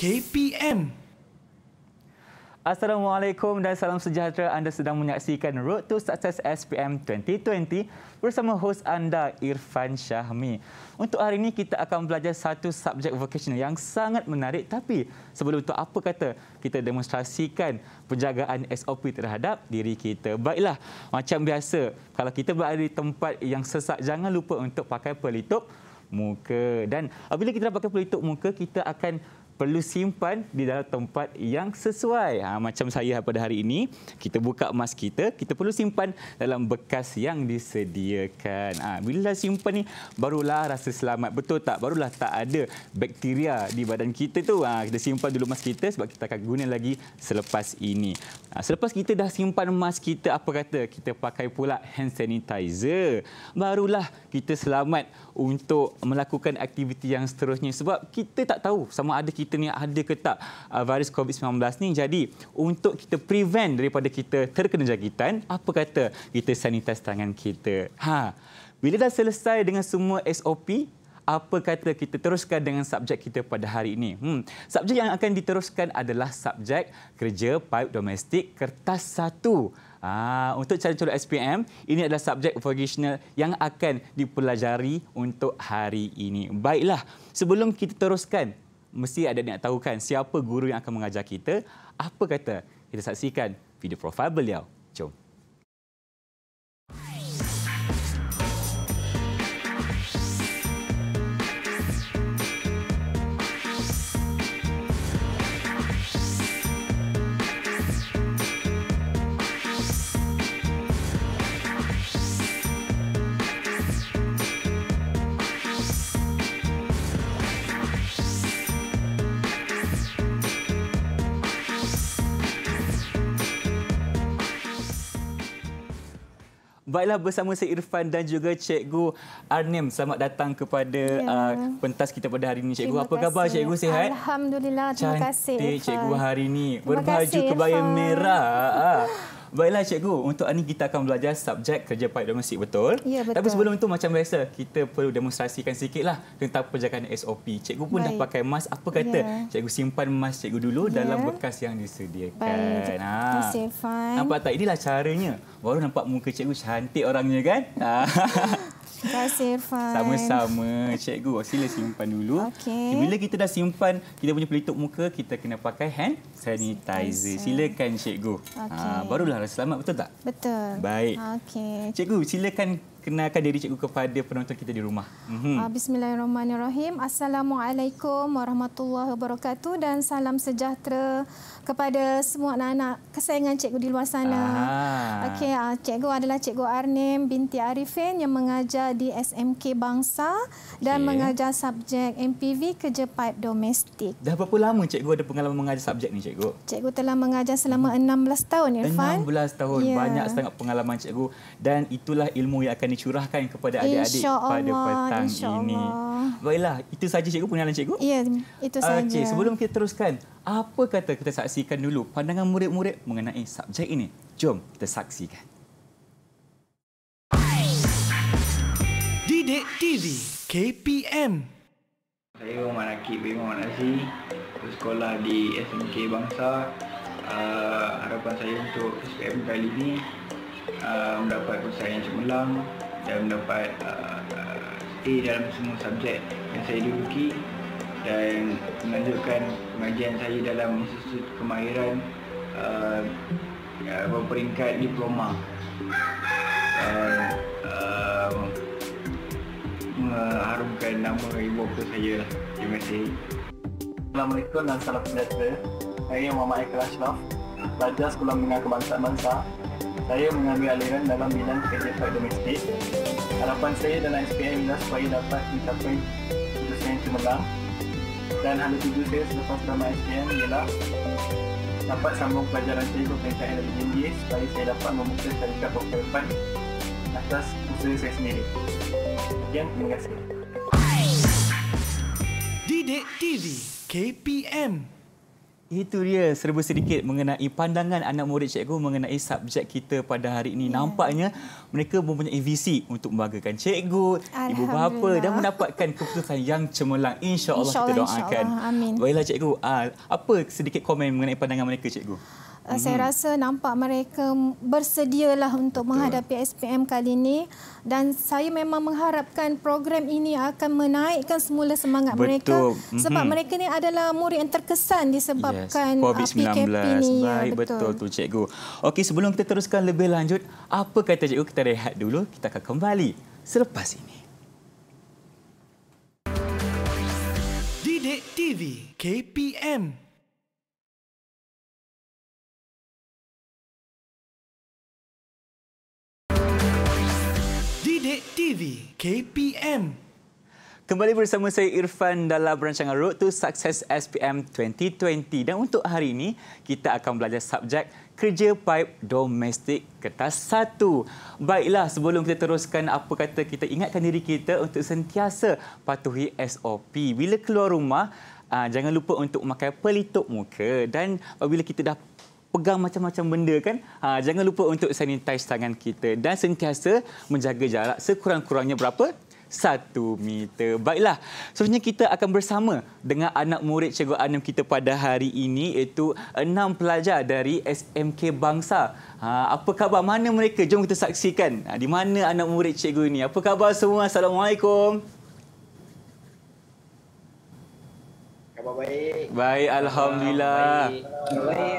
KPM. Assalamualaikum dan salam sejahtera. Anda sedang menyaksikan Road to Success SPM 2020 bersama hos anda Irfan Syahmi. Untuk hari ini kita akan belajar satu subjek vocational yang sangat menarik tapi sebelum itu apa kata kita demonstrasikan penjagaan SOP terhadap diri kita. Baiklah, macam biasa kalau kita berada di tempat yang sesak jangan lupa untuk pakai pelitup muka dan apabila kita pakai pelitup muka kita akan perlu simpan di dalam tempat yang sesuai. Ha, macam saya pada hari ini, kita buka emas kita, kita perlu simpan dalam bekas yang disediakan. Ha, bila dah simpan ni, barulah rasa selamat. Betul tak? Barulah tak ada bakteria di badan kita tu. Ha, kita simpan dulu emas kita sebab kita akan guna lagi selepas ini. Ha, selepas kita dah simpan emas kita, apa kata kita pakai pula hand sanitizer. Barulah kita selamat untuk melakukan aktiviti yang seterusnya sebab kita tak tahu sama ada kita kita ni ada ke tak uh, virus COVID-19 ni. Jadi untuk kita prevent daripada kita terkena jangkitan, apa kata kita sanitize tangan kita? Ha. Bila dah selesai dengan semua SOP, apa kata kita teruskan dengan subjek kita pada hari ini? Hmm. Subjek yang akan diteruskan adalah subjek kerja paip domestik kertas satu. Ah, untuk calon-calon SPM, ini adalah subjek vocational yang akan dipelajari untuk hari ini. Baiklah, sebelum kita teruskan mesti ada nak tahu kan siapa guru yang akan mengajar kita. Apa kata kita saksikan video profil beliau. Baiklah bersama saya Irfan dan juga Cikgu Arnim. Selamat datang kepada ya. uh, pentas kita pada hari ini Cikgu. Terima Apa kasih. khabar Cikgu sihat? Alhamdulillah. Terima kasih. Cantik Cikgu hari ini. Terima Berbaju kebaya merah. Ah. Baiklah cikgu, untuk hari ini kita akan belajar subjek kerja paid domestik betul? Ya, betul. Tapi sebelum itu macam biasa, kita perlu demonstrasikan sikitlah tentang pekerjaan SOP. Cikgu pun Baik. dah pakai mask. Apa kata? Ya. Cikgu simpan mask cikgu dulu ya. dalam bekas yang disediakan. Baik. Ha. Nampak tak? Inilah caranya. Baru nampak muka cikgu cantik orangnya kan? Ah. Terima kasih Irfan. Sama-sama. Cikgu, sila simpan dulu. Okay. Bila kita dah simpan kita punya pelitup muka, kita kena pakai hand sanitizer. Silakan Cikgu. Okay. Ha, ah, barulah rasa selamat, betul tak? Betul. Baik. Okay. Cikgu, silakan kenalkan diri cikgu kepada penonton kita di rumah. Mm -hmm. Bismillahirrahmanirrahim. Assalamualaikum warahmatullahi wabarakatuh dan salam sejahtera kepada semua anak-anak kesayangan cikgu di luar sana. Okey, uh, cikgu adalah cikgu Arnim binti Arifin yang mengajar di SMK Bangsa dan mengajar subjek MPV kerja paip domestik. Dah berapa lama cikgu ada pengalaman mengajar subjek ni cikgu? Cikgu telah mengajar selama 16 tahun ya, Irfan. 16 tahun. Yeah. Banyak sangat pengalaman cikgu dan itulah ilmu yang akan dicurahkan kepada adik-adik pada petang Insya ini. Baiklah, itu saja cikgu pengalaman cikgu? Ya, yeah, itu saja. Okey, sebelum kita teruskan, apa kata kita saksikan saksikan dulu pandangan murid-murid mengenai subjek ini. Jom kita saksikan. Didik TV KPM Saya Umar Nakib Bima Manasi bersekolah di SMK Bangsa uh, harapan saya untuk SPM kali ini uh, mendapat kursus yang cemerlang dan mendapat uh, ah, A dalam semua subjek yang saya duduki dan menunjukkan pengajian saya dalam Institut Kemahiran uh, uh, peringkat diploma dan uh, mengharumkan nama ibu bapa saya lah. Terima kasih. Assalamualaikum dan salam sejahtera. Saya Muhammad Aikal Ashraf, pelajar Sekolah Menengah Kebangsaan Bangsa. Saya mengambil aliran dalam bidang kerja fight domestik. Harapan saya dalam SPM adalah supaya dapat mencapai tujuan yang cemerlang dan hari tiga saya selepas selama SPM ialah dapat sambung pelajaran saya ke peringkat yang lebih tinggi supaya saya dapat memutus syarikat pokokan atas usaha saya sendiri. Sekian, terima kasih. Didik TV KPM itu dia serba sedikit mengenai pandangan anak murid cikgu mengenai subjek kita pada hari ini. Yeah. Nampaknya mereka mempunyai visi untuk membanggakan cikgu, ibu bapa dan mendapatkan keputusan yang cemerlang. InsyaAllah insya kita doakan. Insya Baiklah cikgu, ah, apa sedikit komen mengenai pandangan mereka cikgu? mm-hmm. saya mhm. rasa nampak mereka bersedialah untuk Betul. menghadapi SPM kali ini dan saya memang mengharapkan program ini akan menaikkan semula semangat Betul. mereka mhm. sebab mm-hmm. mereka ni adalah murid yang terkesan disebabkan yes. Ah, COVID-19. PKP ya, Baik, betul. betul tu cikgu. Okey, sebelum kita teruskan lebih lanjut, apa kata cikgu kita rehat dulu, kita akan kembali selepas ini. Didik TV KPM Sidik TV KPM. Kembali bersama saya Irfan dalam rancangan Road to Success SPM 2020. Dan untuk hari ini, kita akan belajar subjek kerja pipe domestik kertas satu. Baiklah, sebelum kita teruskan apa kata kita ingatkan diri kita untuk sentiasa patuhi SOP. Bila keluar rumah, ah, jangan lupa untuk memakai pelitup muka dan bila kita dah pegang macam-macam benda kan ha, jangan lupa untuk sanitize tangan kita dan sentiasa menjaga jarak sekurang-kurangnya berapa satu meter. Baiklah, sebenarnya kita akan bersama dengan anak murid Cikgu Anam kita pada hari ini iaitu enam pelajar dari SMK Bangsa. Ha, apa khabar? Mana mereka? Jom kita saksikan ha, di mana anak murid Cikgu ini. Apa khabar semua? Assalamualaikum. Khabar baik. Baik, Alhamdulillah. Baik, baik.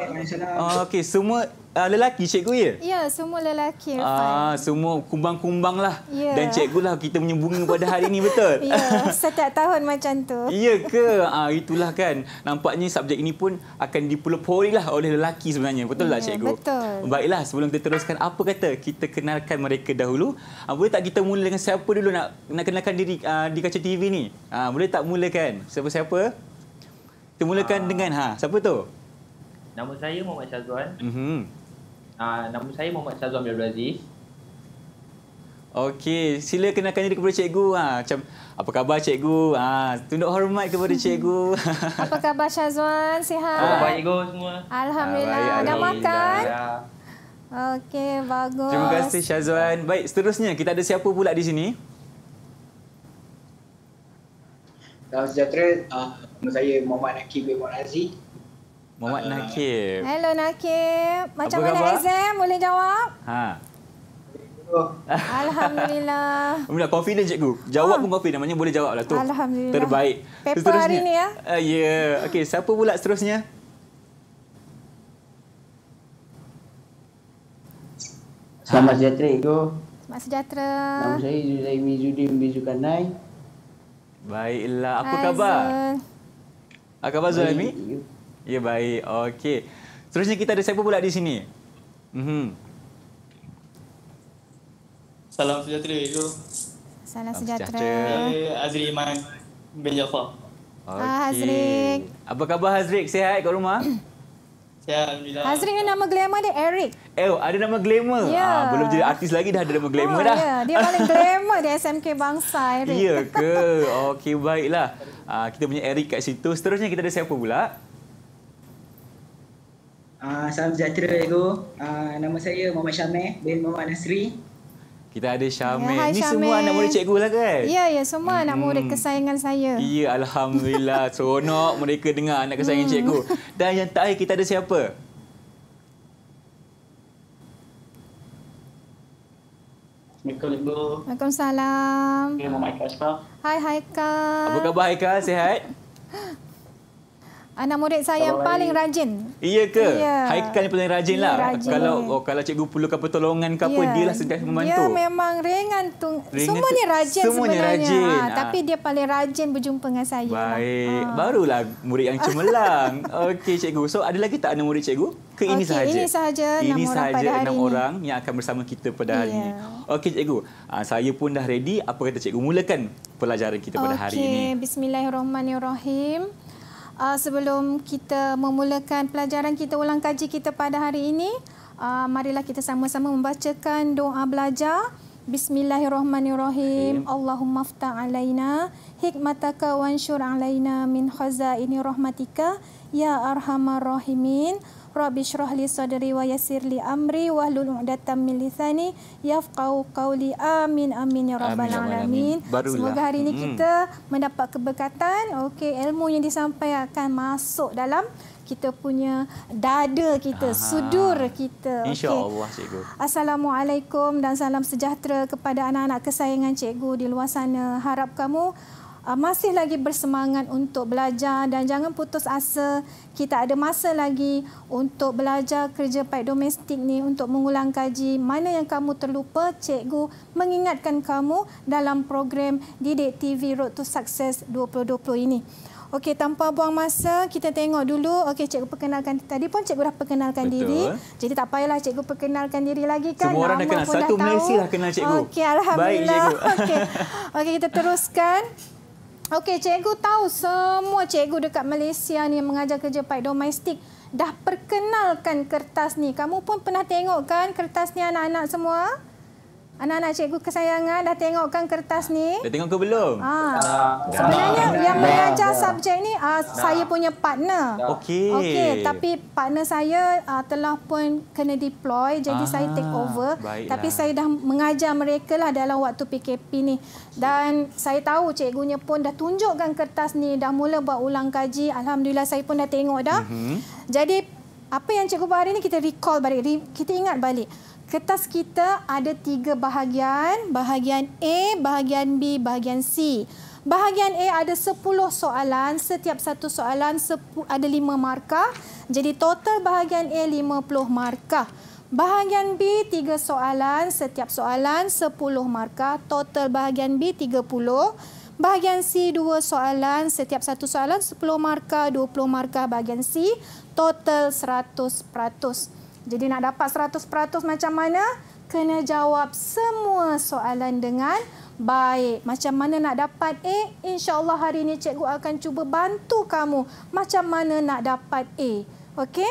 Oh, ah, okay. Semua uh, lelaki cikgu, ya? Ya, semua lelaki. Ah, uh, Semua kumbang-kumbang lah. Ya. Dan cikgu lah kita punya bunga pada hari ini, betul? Ya, setiap tahun macam tu. Ya ke? Ah, uh, itulah kan. Nampaknya subjek ini pun akan dipelopori lah oleh lelaki sebenarnya. Betul ya, lah, cikgu? Betul. Baiklah, sebelum kita teruskan, apa kata kita kenalkan mereka dahulu? Uh, boleh tak kita mula dengan siapa dulu nak nak kenalkan diri uh, di kaca TV ni? Uh, boleh tak mulakan? Siapa-siapa? siapa siapa kita mulakan uh, dengan ha, siapa tu? Nama saya Muhammad Syazwan. Mhm. Uh, nama saya Muhammad Syazwan Abdul Aziz. Okey, sila kenalkan diri kepada cikgu. Ha, macam apa khabar cikgu? Ha, tunduk hormat kepada cikgu. apa khabar Syazwan? Sihat? Oh khabar cikgu semua? Alhamdulillah. Ah, baik, Dah makan? Ya. Okey, bagus. Terima kasih Syazwan. Baik, seterusnya kita ada siapa pula di sini? Dah sejahtera. Uh, Nama saya Muhammad Nakib bin Muhammad Aziz. Muhammad ah. Nakib. Hello Nakib. Macam Apa mana khabar? exam? Boleh jawab? Ha. Oh. Alhamdulillah. Bila confident cikgu. Jawab ha. pun confident namanya boleh jawab lah tu. Alhamdulillah. Terbaik. Paper seterusnya. hari ni ya. Uh, ya. Yeah. Okey, siapa pula seterusnya? Selamat sejahtera, Ego. Selamat sejahtera. Nama saya Zulaimi Zudin bin Zulkarnain. Baiklah, apa Hai, khabar? Apa khabar Zulami? Ya baik. Okey. Seterusnya kita ada siapa pula di sini? Mhm. Salam sejahtera. Yo. Salam sejahtera. Eh, Azri Iman bin Jafar. Okay. Ah, Hazrik. Apa khabar Hazrik? Sihat kat rumah? Alhamdulillah. Hazri dengan nama glamour dia Eric. Eh, ada nama glamour. Yeah. Ya. Ha, belum jadi artis lagi dah ada nama glamour oh, dah. Yeah. Dia paling glamour di SMK Bangsa, Eric. Ya ke? Okey, baiklah. Ha, kita punya Eric kat situ. Seterusnya kita ada siapa pula? Uh, salam sejahtera, Ego. Uh, nama saya Muhammad Syamil bin Muhammad Nasri. Kita ada Syamil. Ya, Ini semua anak murid cikgu lah kan? Ya, ya semua hmm. anak murid kesayangan saya. Ya, Alhamdulillah. Seronok mereka dengar anak kesayangan hmm. cikgu. Dan yang terakhir kita ada siapa? Assalamualaikum. Waalaikumsalam. Hai, Haikal. Hai, Haikal. Apa khabar, Haikal? Sihat? Anak murid saya yang paling rajin. Iya ke? Yeah. Haikal yang paling rajin lah. Rajin. Kalau oh, kalau cikgu perlukan pertolongan ke apa, yeah. dia lah sentiasa membantu. Ya, memang ringan. Tu, ringan semuanya rajin semuanya sebenarnya. Rajin. Ha, ha. Tapi ah. dia paling rajin berjumpa dengan saya. Baik. Ha. Barulah murid yang cemerlang. Okey, cikgu. So, ada lagi tak anak murid cikgu? Ke ini okay, sahaja? Ini sahaja enam orang pada hari orang ini. yang akan bersama kita pada hari yeah. ini. Okey, cikgu. Ha, saya pun dah ready. Apa kata cikgu? Mulakan pelajaran kita pada okay. hari ini. Okey, bismillahirrahmanirrahim uh, sebelum kita memulakan pelajaran kita ulang kaji kita pada hari ini, uh, marilah kita sama-sama membacakan doa belajar. Bismillahirrahmanirrahim. Allahumma ftah alaina hikmataka wanshur alaina min khazaini rahmatika ya arhamar rahimin. Rabbi syrah li sadri wa yasir li amri wa hlul uqdatan min lisani yafqahu qawli amin amin ya rabbal ya alamin. Barulah. Semoga hari ini hmm. kita mendapat keberkatan. Okey, ilmu yang disampaikan masuk dalam kita punya dada kita, Aha. sudur kita. InsyaAllah, okay. Cikgu. Assalamualaikum dan salam sejahtera kepada anak-anak kesayangan Cikgu di luar sana. Harap kamu uh, masih lagi bersemangat untuk belajar dan jangan putus asa. Kita ada masa lagi untuk belajar kerja paid domestik ni untuk mengulang kaji mana yang kamu terlupa, cikgu mengingatkan kamu dalam program Didik TV Road to Success 2020 ini. Okey, tanpa buang masa, kita tengok dulu. Okey, cikgu perkenalkan. Tadi pun cikgu dah perkenalkan Betul. diri. Jadi tak payahlah cikgu perkenalkan diri lagi kan. Semua orang Nama dah kenal. Satu Malaysia dah kenal cikgu. Okey, Alhamdulillah. Baik, cikgu. Okey, okay, kita teruskan. Okey, cikgu tahu semua cikgu dekat Malaysia ni yang mengajar kerja paid domestik dah perkenalkan kertas ni. Kamu pun pernah tengok kan kertas ni anak-anak semua? Anak-anak cikgu kesayangan dah tengokkan kertas ni? Dah tengok ke belum? Ha. Dah. Sebenarnya dah. yang mengajar subjek ni uh, saya punya partner. Okey. Okey, tapi partner saya uh, telah pun kena deploy jadi Aha. saya ah. take over. Baiklah. Tapi saya dah mengajar mereka lah dalam waktu PKP ni. Dan saya tahu cikgunya pun dah tunjukkan kertas ni, dah mula buat ulang kaji. Alhamdulillah saya pun dah tengok dah. Mm -hmm. Jadi apa yang cikgu buat hari ni kita recall balik, kita ingat balik. Kertas kita ada tiga bahagian. Bahagian A, bahagian B, bahagian C. Bahagian A ada 10 soalan. Setiap satu soalan ada 5 markah. Jadi total bahagian A 50 markah. Bahagian B 3 soalan. Setiap soalan 10 markah. Total bahagian B 30. Bahagian C 2 soalan. Setiap satu soalan 10 markah. 20 markah bahagian C. Total 100 peratus. Jadi nak dapat 100% macam mana? Kena jawab semua soalan dengan baik. Macam mana nak dapat A? InsyaAllah hari ini cikgu akan cuba bantu kamu. Macam mana nak dapat A? Okey?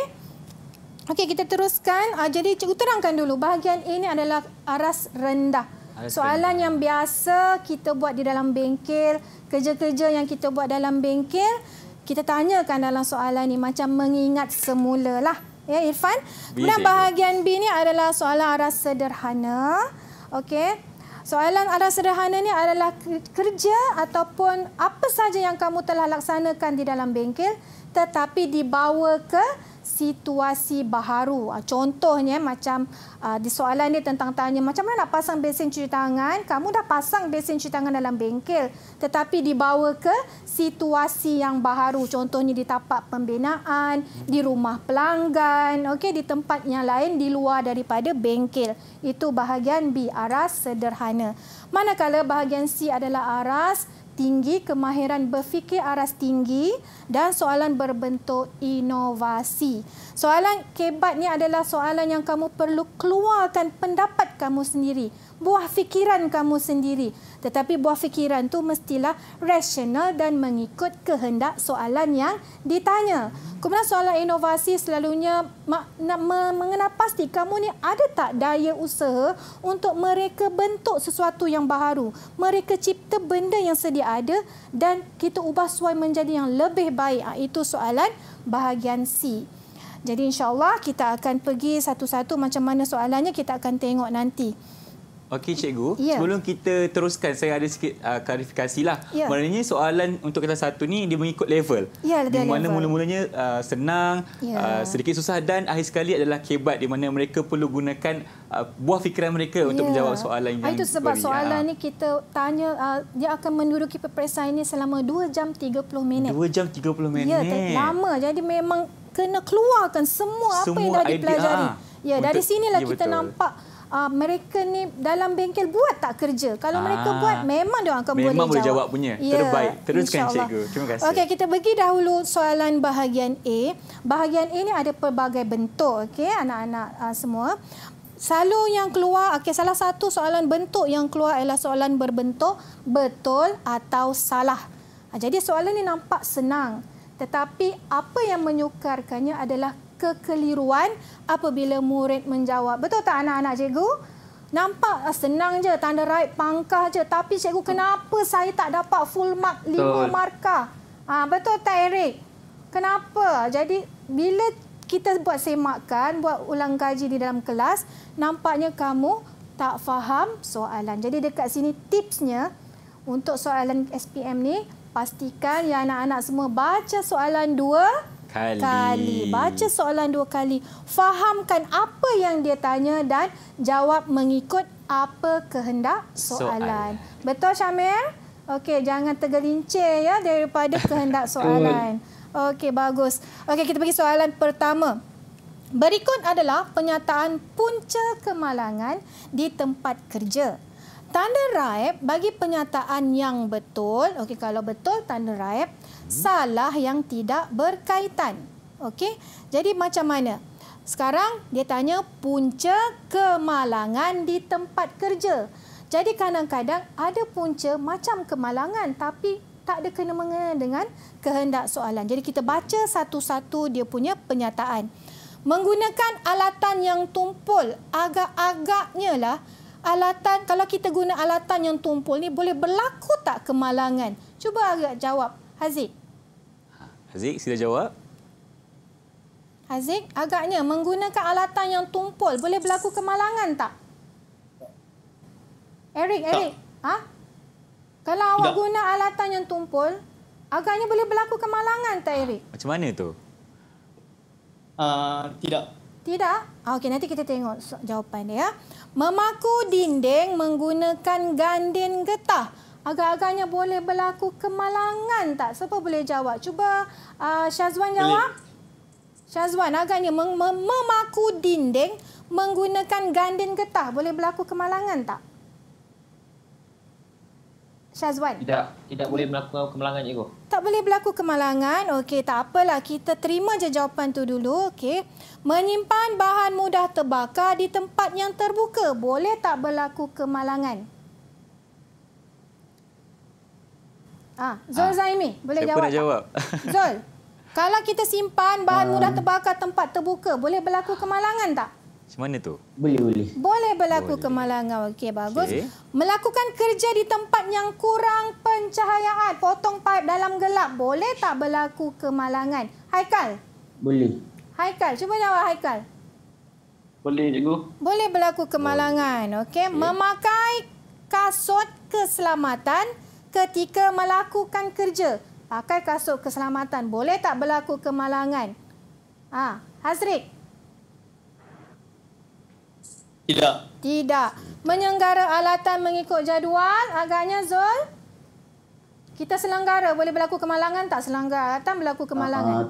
Okey, kita teruskan. Ah, jadi cikgu terangkan dulu. Bahagian A ini adalah aras rendah. Soalan yang biasa kita buat di dalam bengkel. Kerja-kerja yang kita buat dalam bengkel. Kita tanyakan dalam soalan ini macam mengingat semula lah ya Irfan. Kemudian bahagian B ni adalah soalan arah sederhana. Okey. Soalan arah sederhana ni adalah kerja ataupun apa sahaja yang kamu telah laksanakan di dalam bengkel tetapi dibawa ke situasi baharu. Ah, contohnya macam ah, di soalan ni tentang tanya macam mana nak pasang besen cuci tangan? Kamu dah pasang besen cuci tangan dalam bengkel tetapi dibawa ke situasi yang baharu. Contohnya di tapak pembinaan, di rumah pelanggan, okey di tempat yang lain di luar daripada bengkel. Itu bahagian B aras sederhana. Manakala bahagian C adalah aras tinggi, kemahiran berfikir aras tinggi dan soalan berbentuk inovasi. Soalan kebatnya adalah soalan yang kamu perlu keluarkan pendapat kamu sendiri. Buah fikiran kamu sendiri. Tetapi buah fikiran tu mestilah rasional dan mengikut kehendak soalan yang ditanya. Kemudian soalan inovasi selalunya pasti kamu ni ada tak daya usaha untuk mereka bentuk sesuatu yang baru. Mereka cipta benda yang sedia ada dan kita ubah suai menjadi yang lebih baik. Ah, itu soalan bahagian C. Jadi insyaAllah kita akan pergi satu-satu macam mana soalannya kita akan tengok nanti. Okey cikgu, ya. sebelum kita teruskan saya ada sikit uh, klarifikasi lah. Ya. Maknanya soalan untuk kelas satu ni dia mengikut level. Ya, di mana mula-mulanya uh, senang, ya. uh, sedikit susah dan akhir sekali adalah kebat di mana mereka perlu gunakan uh, buah fikiran mereka untuk ya. menjawab soalan ah, yang Itu sebab beri. soalan ha. ni kita tanya uh, dia akan menduduki peperiksaan ini selama 2 jam 30 minit. 2 jam 30 ya, minit. Ya, lama. Jadi memang kena keluarkan semua, semua apa yang dah dipelajari. IDR. Ah, ya, Untuk, dari sinilah ya, kita betul. nampak uh, mereka ni dalam bengkel buat tak kerja. Kalau Aa, ah, mereka buat, memang dia akan memang boleh jawab. Memang boleh jawab punya. Ya, Terbaik. Teruskan cikgu. Terima kasih. Okey, kita pergi dahulu soalan bahagian A. Bahagian A ni ada pelbagai bentuk, okey, anak-anak uh, semua. Selalu yang keluar, okay, salah satu soalan bentuk yang keluar ialah soalan berbentuk betul atau salah. Jadi soalan ini nampak senang. Tetapi apa yang menyukarkannya adalah kekeliruan apabila murid menjawab. Betul tak anak-anak cikgu? Nampak ah, senang je tanda raib pangkah je tapi cikgu kenapa saya tak dapat full mark lima markah? Ha, betul tak Eric? Kenapa? Jadi bila kita buat semakan, buat ulang kaji di dalam kelas, nampaknya kamu tak faham soalan. Jadi dekat sini tipsnya untuk soalan SPM ni, pastikan yang anak-anak semua baca soalan dua kali. kali. Baca soalan dua kali. Fahamkan apa yang dia tanya dan jawab mengikut apa kehendak soalan. soalan. Betul Syamil? Okey, jangan tergelincir ya daripada kehendak soalan. Okey, bagus. Okey, kita pergi soalan pertama. Berikut adalah penyataan punca kemalangan di tempat kerja. Tanda raib bagi penyataan yang betul. Okey, kalau betul tanda raib, hmm. salah yang tidak berkaitan. Okey. Jadi macam mana? Sekarang dia tanya punca kemalangan di tempat kerja. Jadi kadang-kadang ada punca macam kemalangan tapi tak ada kena mengena dengan kehendak soalan. Jadi kita baca satu-satu dia punya penyataan. Menggunakan alatan yang tumpul agak-agaknya lah alatan kalau kita guna alatan yang tumpul ni boleh berlaku tak kemalangan? Cuba agak jawab, Haziq. Ha, Haziq sila jawab. Haziq, agaknya menggunakan alatan yang tumpul boleh berlaku kemalangan tak? Eric, Eric. Ah? Ha? Kalau tak. awak guna alatan yang tumpul, agaknya boleh berlaku kemalangan tak, Eric? Macam mana itu? Uh, ah, tidak. Tidak? Ah, okey, nanti kita tengok jawapan dia. Ya memaku dinding menggunakan gandin getah. Agak-agaknya boleh berlaku kemalangan tak? Siapa boleh jawab? Cuba uh, Syazwan jawab. Boleh. Syazwan, agaknya mem memaku dinding menggunakan gandin getah. Boleh berlaku kemalangan tak? Syazwan. Tidak tidak boleh berlaku kemalangan cikgu. Tak boleh berlaku kemalangan. Okey, tak apalah. Kita terima je jawapan tu dulu. Okey. Menyimpan bahan mudah terbakar di tempat yang terbuka boleh tak berlaku kemalangan? Ah, Zul ah. Zaimi, boleh jawab. Nak jawab? Zul. Kalau kita simpan bahan ah. mudah terbakar tempat terbuka, boleh berlaku kemalangan tak? Macam mana tu? Boleh, boleh. Boleh berlaku boleh. kemalangan. Okey, bagus. Okay. Melakukan kerja di tempat yang kurang pencahayaan. Potong pipe dalam gelap. Boleh tak berlaku kemalangan? Haikal? Boleh. Haikal, cuba jawab Haikal. Boleh, cikgu. Boleh berlaku kemalangan. Okey. Okay. Memakai kasut keselamatan ketika melakukan kerja. Pakai kasut keselamatan. Boleh tak berlaku kemalangan? Ah, ha. Hazrik? Hazrik? Tidak. Tidak. Menyenggara alatan mengikut jadual agaknya Zul? Kita selenggara boleh berlaku kemalangan tak selenggara alatan berlaku kemalangan? Uh,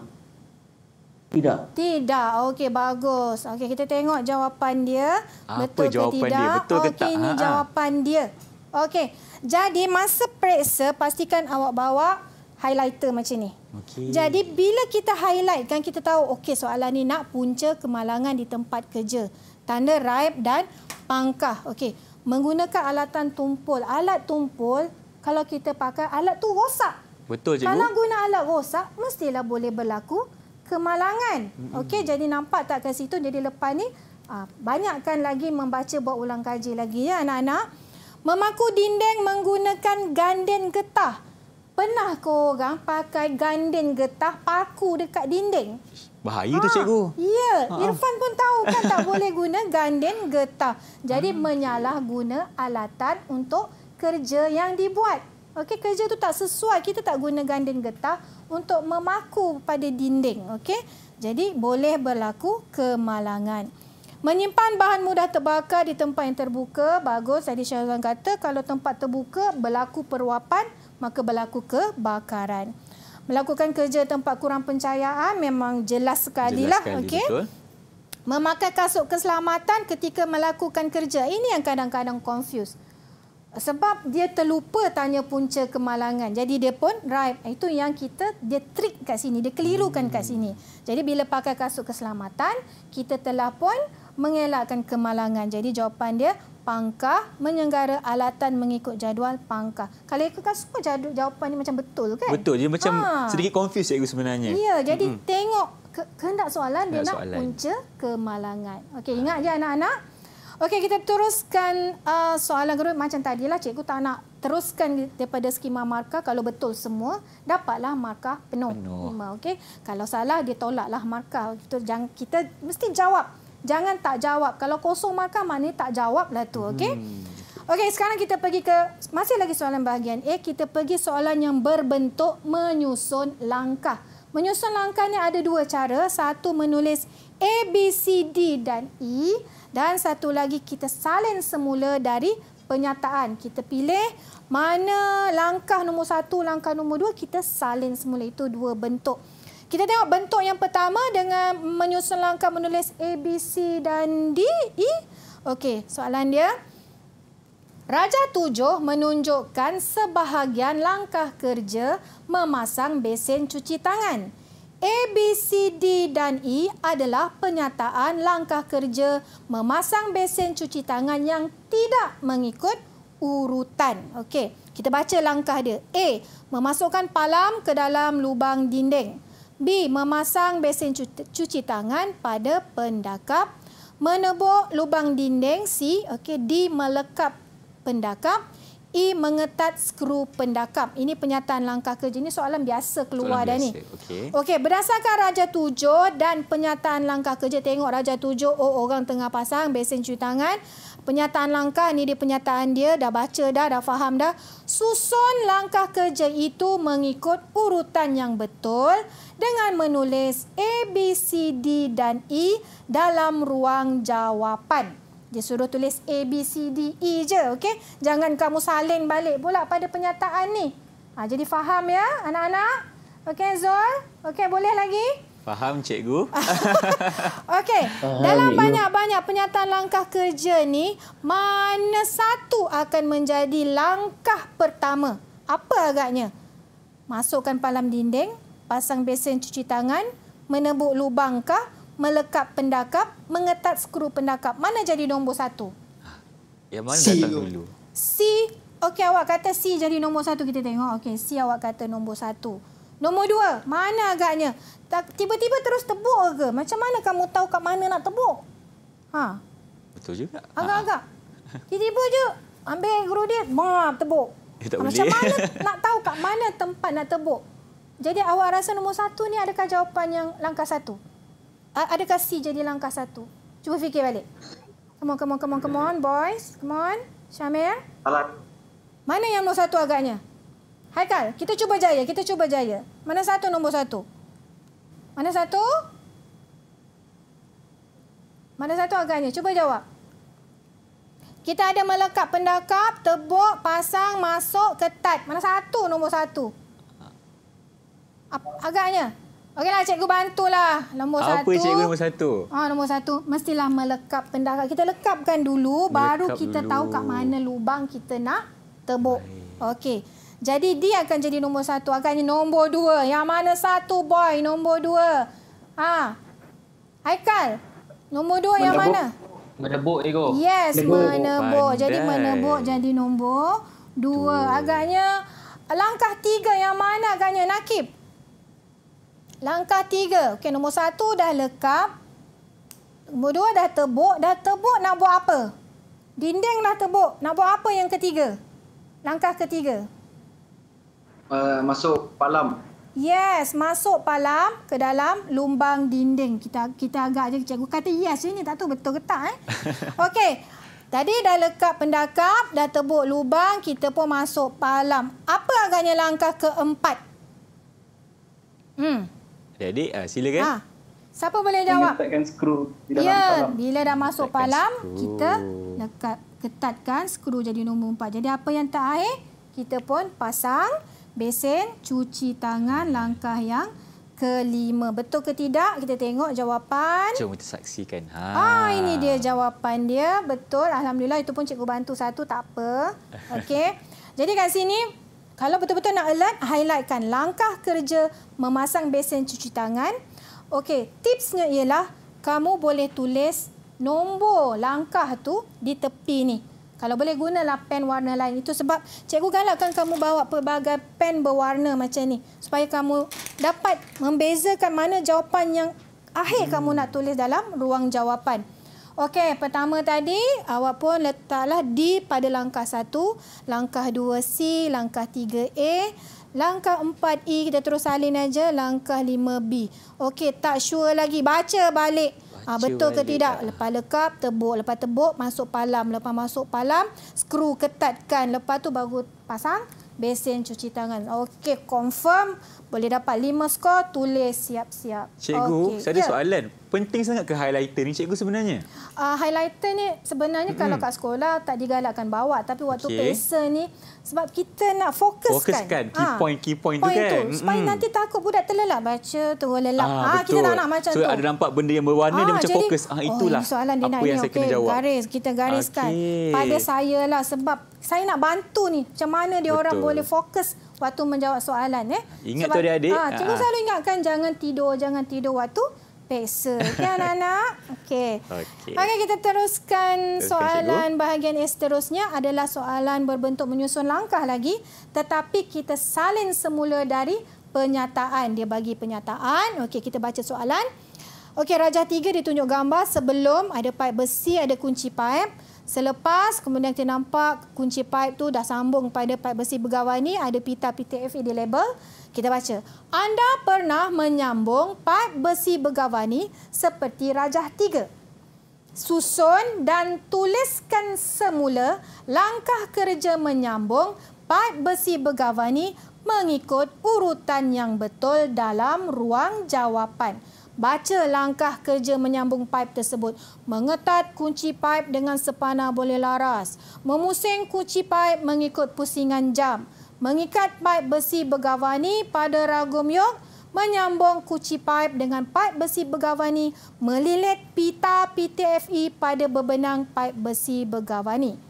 tidak. Tidak. Okey bagus. Okey kita tengok jawapan dia. Apa betul jawapan ke tidak? dia? Betul okay, ke tak? Okey ini ha -ha. jawapan dia. Okey. Jadi masa periksa pastikan awak bawa highlighter macam ni. Okay. Jadi bila kita highlight kan kita tahu okey soalan ni nak punca kemalangan di tempat kerja tanda raib dan pangkah. Okey, menggunakan alatan tumpul. Alat tumpul kalau kita pakai alat tu rosak. Betul cikgu. Kalau guna alat rosak mestilah boleh berlaku kemalangan. Okey, jadi nampak tak kat situ jadi lepas ni ah, banyakkan lagi membaca buat ulang kaji lagi ya anak-anak. Memaku dinding menggunakan ganden getah. Pernah ke orang pakai ganden getah paku dekat dinding? Bahaya ha, tu ah, cikgu. Ya, ha, Irfan pun tahu kan tak boleh guna ganden getah. Jadi hmm. guna alatan untuk kerja yang dibuat. Okey, kerja tu tak sesuai kita tak guna ganden getah untuk memaku pada dinding, okey. Jadi boleh berlaku kemalangan. Menyimpan bahan mudah terbakar di tempat yang terbuka, bagus. Tadi Syazwan kata kalau tempat terbuka berlaku peruapan, maka berlaku kebakaran melakukan kerja tempat kurang pencahayaan memang jelas sekali lah okey memakai kasut keselamatan ketika melakukan kerja ini yang kadang-kadang confuse sebab dia terlupa tanya punca kemalangan. Jadi dia pun drive Itu yang kita dia trick kat sini, dia kelirukan kat hmm. sini. Jadi bila pakai kasut keselamatan, kita telah pun mengelakkan kemalangan. Jadi jawapan dia pangkah menyenggara alatan mengikut jadual pangkah. Kalau ikutkan semua jadual, jawapan ni macam betul kan? Betul. Dia macam ha. sedikit confuse. cikgu sebenarnya. Ya, jadi mm -hmm. tengok ke kehendak soalan dia nak soalan. punca kemalangan. Okey, ingat ha. je anak-anak. Okey, kita teruskan uh, soalan kedua macam lah. cikgu tak nak teruskan daripada skema markah kalau betul semua dapatlah markah penuh. penuh. Okey. Kalau salah dia tolaklah markah. Betul jangan kita mesti jawab Jangan tak jawab. Kalau kosong makan, mana tak jawablah tu, okay? Hmm. Okey, sekarang kita pergi ke masih lagi soalan bahagian A. Kita pergi soalan yang berbentuk menyusun langkah. Menyusun langkahnya ada dua cara. Satu menulis A, B, C, D dan E. Dan satu lagi kita salin semula dari penyataan. Kita pilih mana langkah nombor satu, langkah nombor dua. Kita salin semula. Itu dua bentuk. Kita tengok bentuk yang pertama dengan menyusun langkah menulis A, B, C dan D, E. Okey, soalan dia. Raja tujuh menunjukkan sebahagian langkah kerja memasang besin cuci tangan. A, B, C, D dan E adalah penyataan langkah kerja memasang besin cuci tangan yang tidak mengikut urutan. Okey, kita baca langkah dia. A, memasukkan palam ke dalam lubang dinding. B. Memasang besen cuci, cuci tangan pada pendakap. Menebuk lubang dinding. C. Okay. D. Melekap pendakap. E. Mengetat skru pendakap. Ini penyataan langkah kerja. Ini soalan biasa keluar soalan dah biasa. ni. Okey. Okay. Berdasarkan Raja Tujuh dan penyataan langkah kerja. Tengok Raja Tujuh. Oh, orang tengah pasang besen cuci tangan. Penyataan langkah ni dia penyataan dia dah baca dah dah faham dah. Susun langkah kerja itu mengikut urutan yang betul dengan menulis A B C D dan E dalam ruang jawapan. Dia suruh tulis A B C D E je, okey? Jangan kamu saling balik pula pada penyataan ni. Ha, jadi faham ya anak-anak? Okey Zul? Okey boleh lagi? Faham cikgu. Okey, dalam banyak-banyak penyataan langkah kerja ni, mana satu akan menjadi langkah pertama? Apa agaknya? Masukkan palam dinding, pasang besen cuci tangan, menebuk lubangkah, melekap pendakap, mengetat skru pendakap. Mana jadi nombor satu? Yang mana C. datang dulu? C. Okey, awak kata C jadi nombor satu. Kita tengok. Okey, C awak kata nombor satu. Nombor dua, mana agaknya? tiba-tiba terus tebuk ke? Macam mana kamu tahu kat mana nak tebuk? Ha. Betul juga. Agak-agak. Ha. Tiba-tiba je ambil grudit, mah tebuk. Eh, ha, Macam boleh. mana nak tahu kat mana tempat nak tebuk? Jadi awak rasa nombor satu ni adakah jawapan yang langkah satu? Adakah C jadi langkah satu? Cuba fikir balik. Come on, come on, come on, come on, boys. Come on. Syamir. Alat. Mana yang nombor satu agaknya? Haikal, kita cuba jaya. Kita cuba jaya. Mana satu? Nombor satu. Mana satu? Mana satu agaknya? Cuba jawab. Kita ada melekap pendakap, tebuk, pasang, masuk, ketat. Mana satu nombor satu? Agaknya? Okeylah, cikgu bantulah. Nombor Apa satu. Apa cikgu nombor satu? Ah, nombor satu. Mestilah melekap pendakap. Kita lekapkan dulu, melekap baru kita dulu. tahu kat mana lubang kita nak tebuk. Okey. Jadi dia akan jadi nombor satu. Akan jadi nombor dua. Yang mana satu boy nombor dua. Ha. Haikal. Nombor dua yang mana? Menebuk. Ego. Yes. Menebuk. Jadi menebuk jadi nombor dua. Agaknya langkah tiga yang mana agaknya Nakib? Langkah tiga. Okey nombor satu dah lekap. Nombor dua dah tebuk. Dah tebuk nak buat apa? Dinding dah tebuk. Nak buat apa yang ketiga? Langkah ketiga. Langkah ketiga. Eh, masuk palam. Yes, masuk palam ke dalam lumbang dinding. Kita kita agak je cikgu kata yes ini tak tahu betul ke tak eh. Okey. Tadi dah lekap pendakap, dah tebuk lubang, kita pun masuk palam. Apa agaknya langkah keempat? Hmm. Jadi, uh, eh, silakan. Ha. Siapa boleh jawab? Letakkan skru di dalam ya, palam. Ya, bila dah masuk letakkan palam, skru. kita lekat ketatkan skru jadi nombor empat. Jadi apa yang terakhir, kita pun pasang besin, cuci tangan langkah yang kelima. Betul ke tidak? Kita tengok jawapan. Jom kita saksikan. Ha. Ah, ini dia jawapan dia. Betul. Alhamdulillah itu pun cikgu bantu satu. Tak apa. Okey. Jadi kat sini, kalau betul-betul nak alert, highlightkan langkah kerja memasang besin cuci tangan. Okey, tipsnya ialah kamu boleh tulis nombor langkah tu di tepi ni. Kalau boleh gunalah pen warna lain. Itu sebab cikgu galakkan kamu bawa pelbagai pen berwarna macam ni supaya kamu dapat membezakan mana jawapan yang akhir hmm. kamu nak tulis dalam ruang jawapan. Okey, pertama tadi awak pun letaklah D pada langkah 1, langkah 2C, langkah 3A, langkah 4E kita terus salin aja langkah 5B. Okey, tak sure lagi baca balik. Ha, betul ke tidak? Dah. Lepas lekap, tebuk. Lepas tebuk, masuk palam. Lepas masuk palam, skru ketatkan. Lepas tu baru pasang besen cuci tangan. Okey, confirm boleh dapat 5 skor tulis siap-siap. Cikgu, okay. saya ada ya. soalan. Penting sangat ke highlighter ni cikgu sebenarnya? Uh, highlighter ni sebenarnya mm -hmm. kalau kat sekolah tak digalakkan bawa tapi waktu okay. peksa ni sebab kita nak fokuskan. Fokuskan key ah. point ha. key point, point tu kan. Tu. Supaya mm -hmm. nanti takut budak terlelap baca terus lelap. Ah, ha, kita tak nak macam so, tu. So ada nampak benda yang berwarna ha, dia macam jadi, fokus. Ah ha, itulah. Oh, soalan dia apa yang saya okay. kena jawab. Garis kita gariskan okay. pada saya lah sebab saya nak bantu ni macam mana dia betul. orang boleh fokus waktu menjawab soalan eh. Ingat Sebab, tu dia adik. Ha, ah, cikgu ah, ah. selalu ingatkan jangan tidur, jangan tidur waktu peksa. Okey anak-anak. Okey. Okey. Okay, kita teruskan, teruskan soalan cikgu. bahagian S seterusnya adalah soalan berbentuk menyusun langkah lagi tetapi kita salin semula dari penyataan. Dia bagi penyataan. Okey, kita baca soalan. Okey, rajah tiga ditunjuk gambar sebelum ada paip besi, ada kunci paip. Selepas kemudian kita nampak kunci pipe tu dah sambung pada pipe besi begawan ini ada pita PTFE di label. Kita baca. Anda pernah menyambung pipe besi begawan ini seperti rajah tiga. Susun dan tuliskan semula langkah kerja menyambung pipe besi begawan ini mengikut urutan yang betul dalam ruang jawapan baca langkah kerja menyambung pipe tersebut. Mengetat kunci pipe dengan sepana boleh laras. Memusing kunci pipe mengikut pusingan jam. Mengikat pipe besi begawani pada ragum yok. Menyambung kunci pipe dengan pipe besi begawani Melilit pita PTFE pada bebenang pipe besi begawani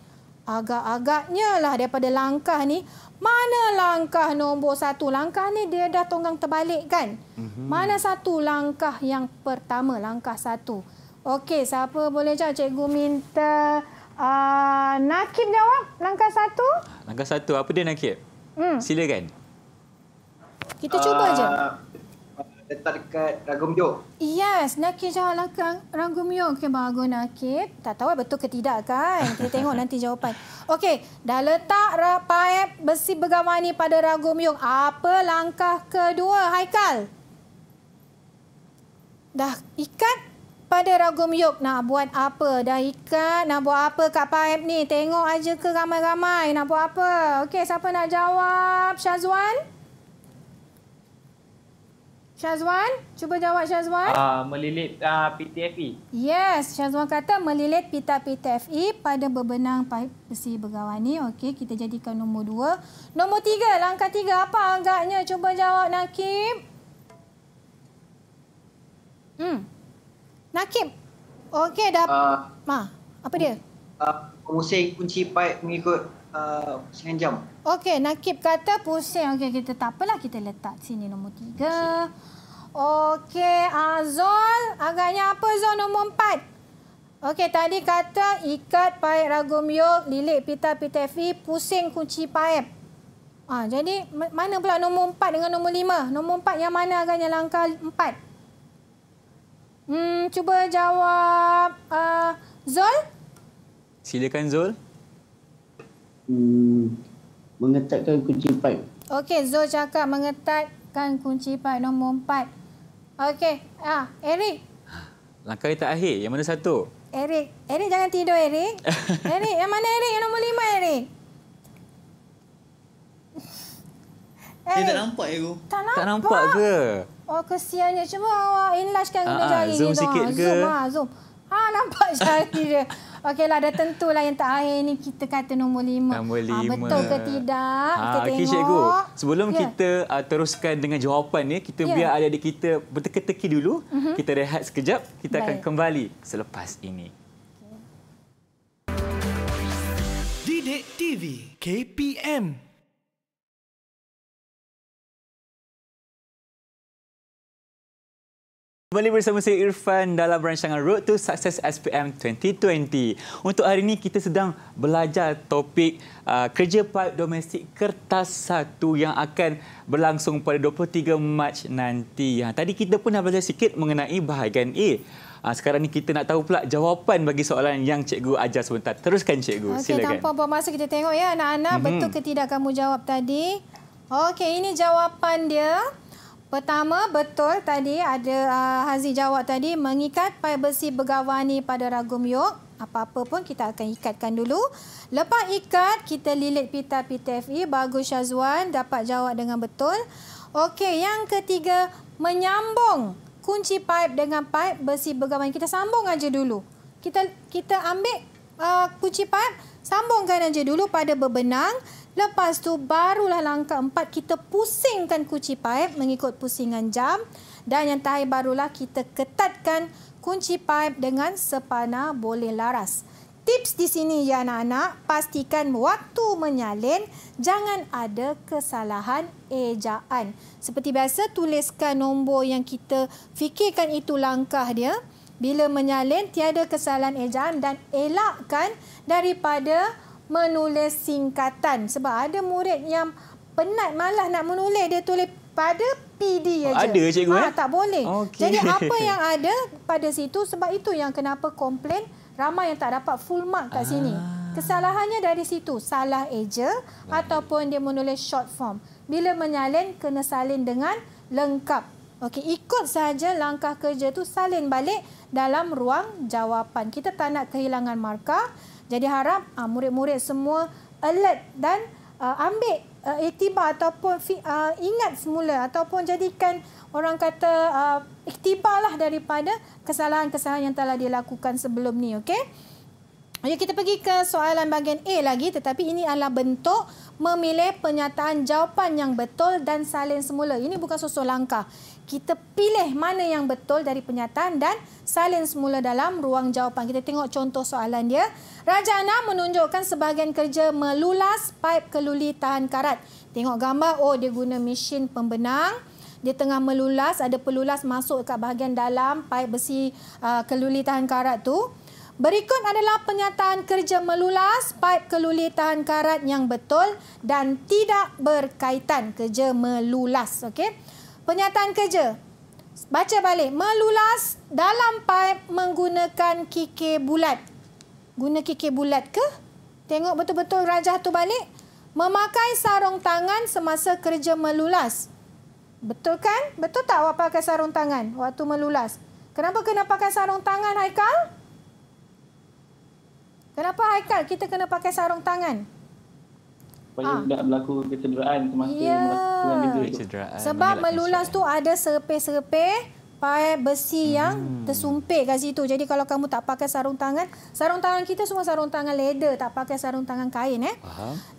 agak-agaknya lah daripada langkah ni mana langkah nombor satu langkah ni dia dah tonggang terbalik kan mm-hmm. mana satu langkah yang pertama langkah satu okey siapa boleh jawab cikgu minta uh, Nakib jawab langkah satu langkah satu apa dia Nakib hmm. silakan kita uh... cuba je ah, letak dekat Ragumyo. Yes, nak jauh lah ragum Ragumyo ke Bagu nak Tak tahu lah betul ke tidak kan? Kita tengok nanti jawapan. Okey, dah letak paip besi bergawan ni pada Ragumyo. Apa langkah kedua, Haikal? Dah ikat pada ragum Ragumyo nak buat apa? Dah ikat nak buat apa kat paip ni? Tengok aja ke ramai-ramai nak buat apa? Okey, siapa nak jawab? Syazwan? Syazwan? Syazwan, cuba jawab Syazwan. Uh, melilit uh, ah, PTFE. Yes, Syazwan kata melilit pita PTFE pada berbenang besi bergawan ni. Okey, kita jadikan nombor dua. Nombor tiga, langkah tiga. Apa agaknya? Cuba jawab Nakib. Hmm. Nakib. Okey, dah. Uh, Ma, apa dia? Uh, pusing kunci paip mengikut uh, pusingan jam. Okey, Nakib kata pusing. Okey, kita tak apalah kita letak sini nombor tiga. Okey, okay, ah, Azol. Agaknya apa Zol nombor empat? Okey, tadi kata ikat paip ragum yuk, lilik pita pita PTFE, pusing kunci paip. Ah, jadi, mana pula nombor empat dengan nombor lima? Nombor empat yang mana agaknya langkah empat? Hmm, cuba jawab uh, Zol. Silakan Zol. Hmm mengetatkan kunci pad. Okey, Zo cakap mengetatkan kunci pad nombor empat. Okey, ah, Eric. Langkah kita akhir, yang mana satu? Eric, Eric jangan tidur Eric. Eric, yang mana Eric? Yang nombor lima Eric. Eric. tak nampak Ego. Tak nampak. Tak nampak ke? Oh, kesiannya. Cuba awak oh, enlargekan guna ah, ah, jari. Zoom sikit ah, ke? Zoom, zoom. Ha, nampak jari dia. Okeylah, dah tentulah yang terakhir ni kita kata nombor lima. Nombor ah, lima. Ha, betul ke tidak? Ha, kita ah, okay, tengok. Cikgu, sebelum yeah. kita uh, teruskan dengan jawapan ni, kita yeah. biar adik-adik kita berteka-teki dulu. Uh mhm. -huh. Kita rehat sekejap. Kita Baik. akan kembali selepas ini. Okay. Didik TV KPM. Kembali bersama saya Irfan dalam rancangan Road to Success SPM 2020. Untuk hari ini kita sedang belajar topik uh, kerja pipe domestik kertas satu yang akan berlangsung pada 23 Mac nanti. Ha, tadi kita pun dah belajar sikit mengenai bahagian A. Ha, sekarang ni kita nak tahu pula jawapan bagi soalan yang cikgu ajar sebentar. Teruskan cikgu, okay, silakan. Okey, tanpa buang masa kita tengok ya anak-anak mm-hmm. betul ke tidak kamu jawab tadi. Okey, ini jawapan dia. Pertama, betul tadi ada uh, Haziq jawab tadi mengikat pai besi begawan ini pada ragum yok. Apa-apa pun kita akan ikatkan dulu. Lepas ikat, kita lilit pita PTFE. Bagus Syazwan dapat jawab dengan betul. Okey, yang ketiga, menyambung kunci pipe dengan pipe besi begawan. Kita sambung aja dulu. Kita kita ambil uh, kunci pipe, sambungkan aja dulu pada berbenang. Lepas tu barulah langkah empat kita pusingkan kunci pipe mengikut pusingan jam dan yang terakhir barulah kita ketatkan kunci pipe dengan sepana boleh laras. Tips di sini ya anak-anak, pastikan waktu menyalin jangan ada kesalahan ejaan. Seperti biasa tuliskan nombor yang kita fikirkan itu langkah dia. Bila menyalin tiada kesalahan ejaan dan elakkan daripada menulis singkatan sebab ada murid yang penat malah nak menulis dia tulis pada PD oh, aja. ada cikgu ha, Tak boleh. Okay. Jadi apa yang ada pada situ sebab itu yang kenapa komplain ramai yang tak dapat full mark kat ah. sini. Kesalahannya dari situ salah eja okay. ataupun dia menulis short form. Bila menyalin kena salin dengan lengkap. Okey, ikut saja langkah kerja tu salin balik dalam ruang jawapan. Kita tak nak kehilangan markah. Jadi harap uh, murid-murid semua alert dan uh, ambil uh, iktibar ataupun fi, uh, ingat semula ataupun jadikan orang kata uh, lah daripada kesalahan-kesalahan yang telah dilakukan sebelum ni okey. Jadi kita pergi ke soalan bahagian A lagi tetapi ini adalah bentuk memilih penyataan jawapan yang betul dan salin semula. Ini bukan susul langkah kita pilih mana yang betul dari pernyataan dan salin semula dalam ruang jawapan. Kita tengok contoh soalan dia. Raja Ana menunjukkan sebahagian kerja melulas pipe keluli tahan karat. Tengok gambar, oh dia guna mesin pembenang. Dia tengah melulas, ada pelulas masuk ke bahagian dalam pipe besi uh, keluli tahan karat tu. Berikut adalah pernyataan kerja melulas pipe keluli tahan karat yang betul dan tidak berkaitan kerja melulas. Okay. Penyataan kerja. Baca balik. Melulas dalam pipe menggunakan kikir bulat. Guna kikir bulat ke? Tengok betul-betul rajah tu balik. Memakai sarung tangan semasa kerja melulas. Betul kan? Betul tak awak pakai sarung tangan waktu melulas? Kenapa kena pakai sarung tangan, Haikal? Kenapa, Haikal? Kita kena pakai sarung tangan supaya ha. tidak berlaku kecederaan semasa ya. melakukan kerja itu. Sebab melulas tu eh. ada serpih-serpih pai besi hmm. yang tersumpit kat situ. Jadi kalau kamu tak pakai sarung tangan, sarung tangan kita semua sarung tangan leather, tak pakai sarung tangan kain eh.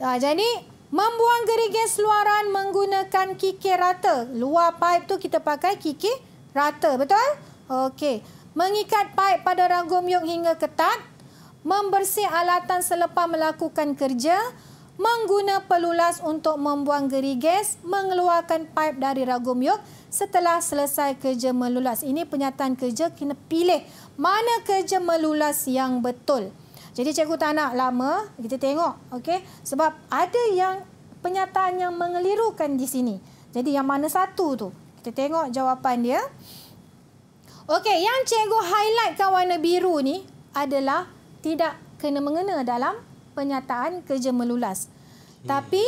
Ha, jadi membuang gerigis luaran menggunakan kikir rata. Luar pipe tu kita pakai kikir rata, betul? Okey. Mengikat pipe pada ranggung yung hingga ketat. Membersih alatan selepas melakukan kerja mengguna pelulas untuk membuang geri gas mengeluarkan pipe dari ragum yuk setelah selesai kerja melulas. Ini penyataan kerja kena pilih mana kerja melulas yang betul. Jadi cikgu tak nak lama, kita tengok. Okay? Sebab ada yang penyataan yang mengelirukan di sini. Jadi yang mana satu tu? Kita tengok jawapan dia. Okey, yang cikgu highlightkan warna biru ni adalah tidak kena mengena dalam penyataan kerja melulas. Hmm. Tapi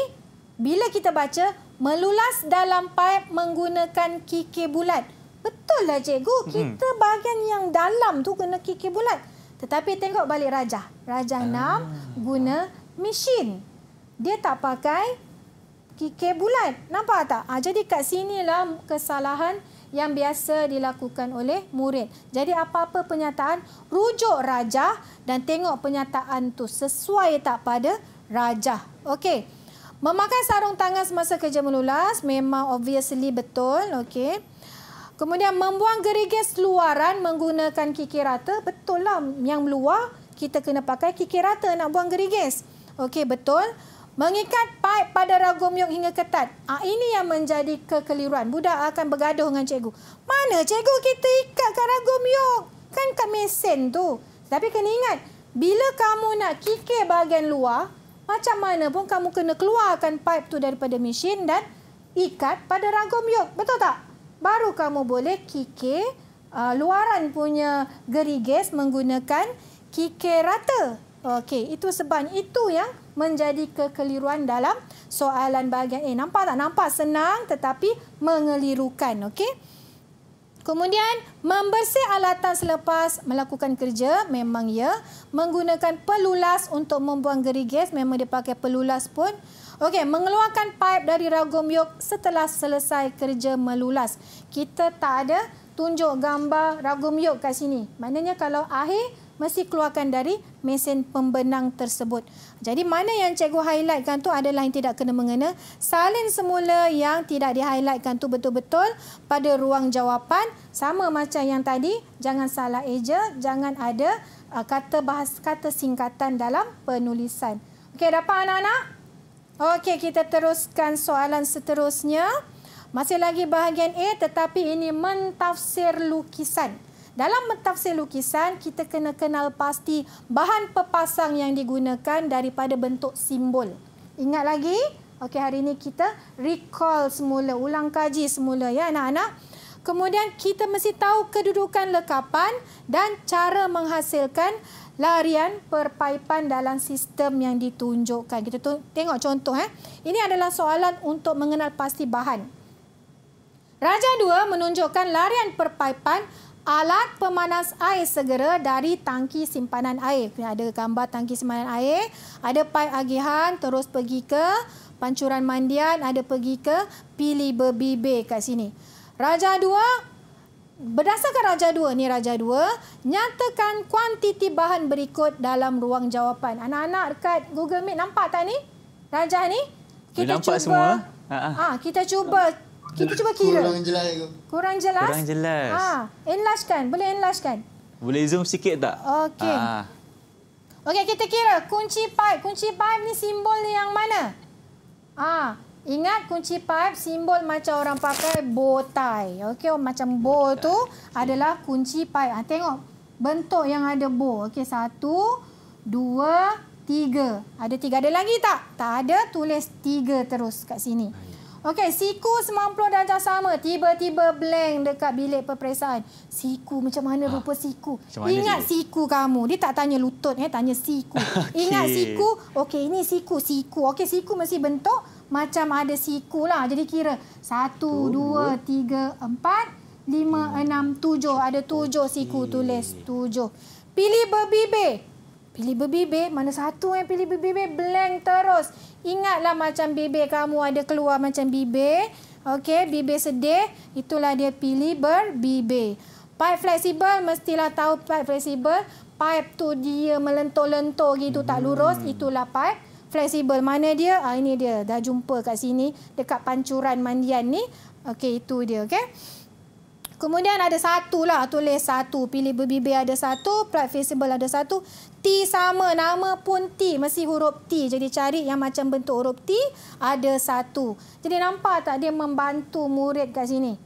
bila kita baca melulas dalam paip menggunakan kiki bulat. Betul lah cikgu, hmm. kita bahagian yang dalam tu guna kiki bulat. Tetapi tengok balik rajah. Rajah ah. enam guna mesin. Dia tak pakai kiki bulat. Nampak tak? Ha, jadi kat sinilah kesalahan kesalahan yang biasa dilakukan oleh murid. Jadi apa-apa pernyataan, rujuk rajah dan tengok pernyataan tu sesuai tak pada rajah. Okey. Memakai sarung tangan semasa kerja melulas memang obviously betul. Okey. Kemudian membuang gerigis luaran menggunakan kiki rata. Betul lah, yang luar kita kena pakai kiki rata nak buang gerigis. Okey Betul. Mengikat paip pada ragu miung hingga ketat. Ha, ini yang menjadi kekeliruan. Budak akan bergaduh dengan cikgu. Mana cikgu kita ikatkan ragu miung? Kan kat mesin tu. Tapi kena ingat, bila kamu nak kikir bahagian luar, macam mana pun kamu kena keluarkan paip tu daripada mesin dan ikat pada ragu miung. Betul tak? Baru kamu boleh kikir uh, luaran punya geriges menggunakan kikir rata. Okey, itu sebab itu yang menjadi kekeliruan dalam soalan bahagian A. Eh, nampak tak? Nampak senang tetapi mengelirukan. Okey. Kemudian, membersih alatan selepas melakukan kerja, memang ya. Menggunakan pelulas untuk membuang gerigis, memang dia pakai pelulas pun. Okey, mengeluarkan pipe dari ragum yok setelah selesai kerja melulas. Kita tak ada tunjuk gambar ragum yok kat sini. Maknanya kalau akhir, mesti keluarkan dari mesin pembenang tersebut. Jadi mana yang cikgu highlightkan tu adalah yang tidak kena mengena. Salin semula yang tidak di-highlightkan tu betul-betul pada ruang jawapan. Sama macam yang tadi, jangan salah eja, jangan ada uh, kata bahas kata singkatan dalam penulisan. Okey, dapat anak-anak? Okey, kita teruskan soalan seterusnya. Masih lagi bahagian A tetapi ini mentafsir lukisan. Lukisan. Dalam mentafsir lukisan, kita kena kenal pasti bahan pepasang yang digunakan daripada bentuk simbol. Ingat lagi? Okey, hari ini kita recall semula, ulang kaji semula ya anak-anak. Kemudian kita mesti tahu kedudukan lekapan dan cara menghasilkan larian perpaipan dalam sistem yang ditunjukkan. Kita tengok contoh. Eh. Ini adalah soalan untuk mengenal pasti bahan. Raja 2 menunjukkan larian perpaipan alat pemanas air segera dari tangki simpanan air. Ini ada gambar tangki simpanan air, ada paip agihan terus pergi ke pancuran mandian, ada pergi ke pili berbibir kat sini. Raja 2 Berdasarkan Raja 2 ni Raja 2 nyatakan kuantiti bahan berikut dalam ruang jawapan. Anak-anak dekat Google Meet nampak tak ni? Raja ni? Kita nampak cuba, semua. Ha, ha. Ah, ha, kita cuba kita cuba kira. Kurang jelas aku. Kurang jelas? Kurang jelas. Ha, enlarge kan? Boleh enlarge kan? Boleh zoom sikit tak? Okey. Ha. Okey, kita kira kunci pipe. Kunci pipe ni simbol yang mana? Ah, ha. ingat kunci pipe simbol macam orang pakai bow tie. Okey, oh, macam bow tu okay. adalah kunci pipe. Ha, tengok bentuk yang ada bow. Okey, satu, dua, tiga. Ada tiga. Ada lagi tak? Tak ada, tulis tiga terus kat sini. Okey, siku 90 darjah sama tiba-tiba blank dekat bilik peperiksaan. Siku macam mana rupa ah, siku? Ah, Ingat dia? siku kamu. Dia tak tanya lutut eh, tanya siku. Okay. Ingat siku? Okey, ini siku, siku. Okey, siku mesti bentuk macam ada siku lah. Jadi kira 1 2 3 4 5, 6, 7. Ada 7 siku tulis. 7. Pilih berbibir. Pilih berbibir, mana satu yang pilih berbibir, blank terus. Ingatlah macam bibir kamu ada keluar macam bibir. Okey, bibir sedih, itulah dia pilih berbibir. Pipe fleksibel, mestilah tahu pipe fleksibel. Pipe tu dia melentur-lentur gitu, hmm. tak lurus, itulah pipe fleksibel. Mana dia? Ah, ini dia, dah jumpa kat sini, dekat pancuran mandian ni. Okey, itu dia, okey. Kemudian ada satu lah, tulis satu. Pilih berbibir ada satu, pipe visible ada satu. T sama. Nama pun T. Mesti huruf T. Jadi cari yang macam bentuk huruf T. Ada satu. Jadi nampak tak dia membantu murid kat sini?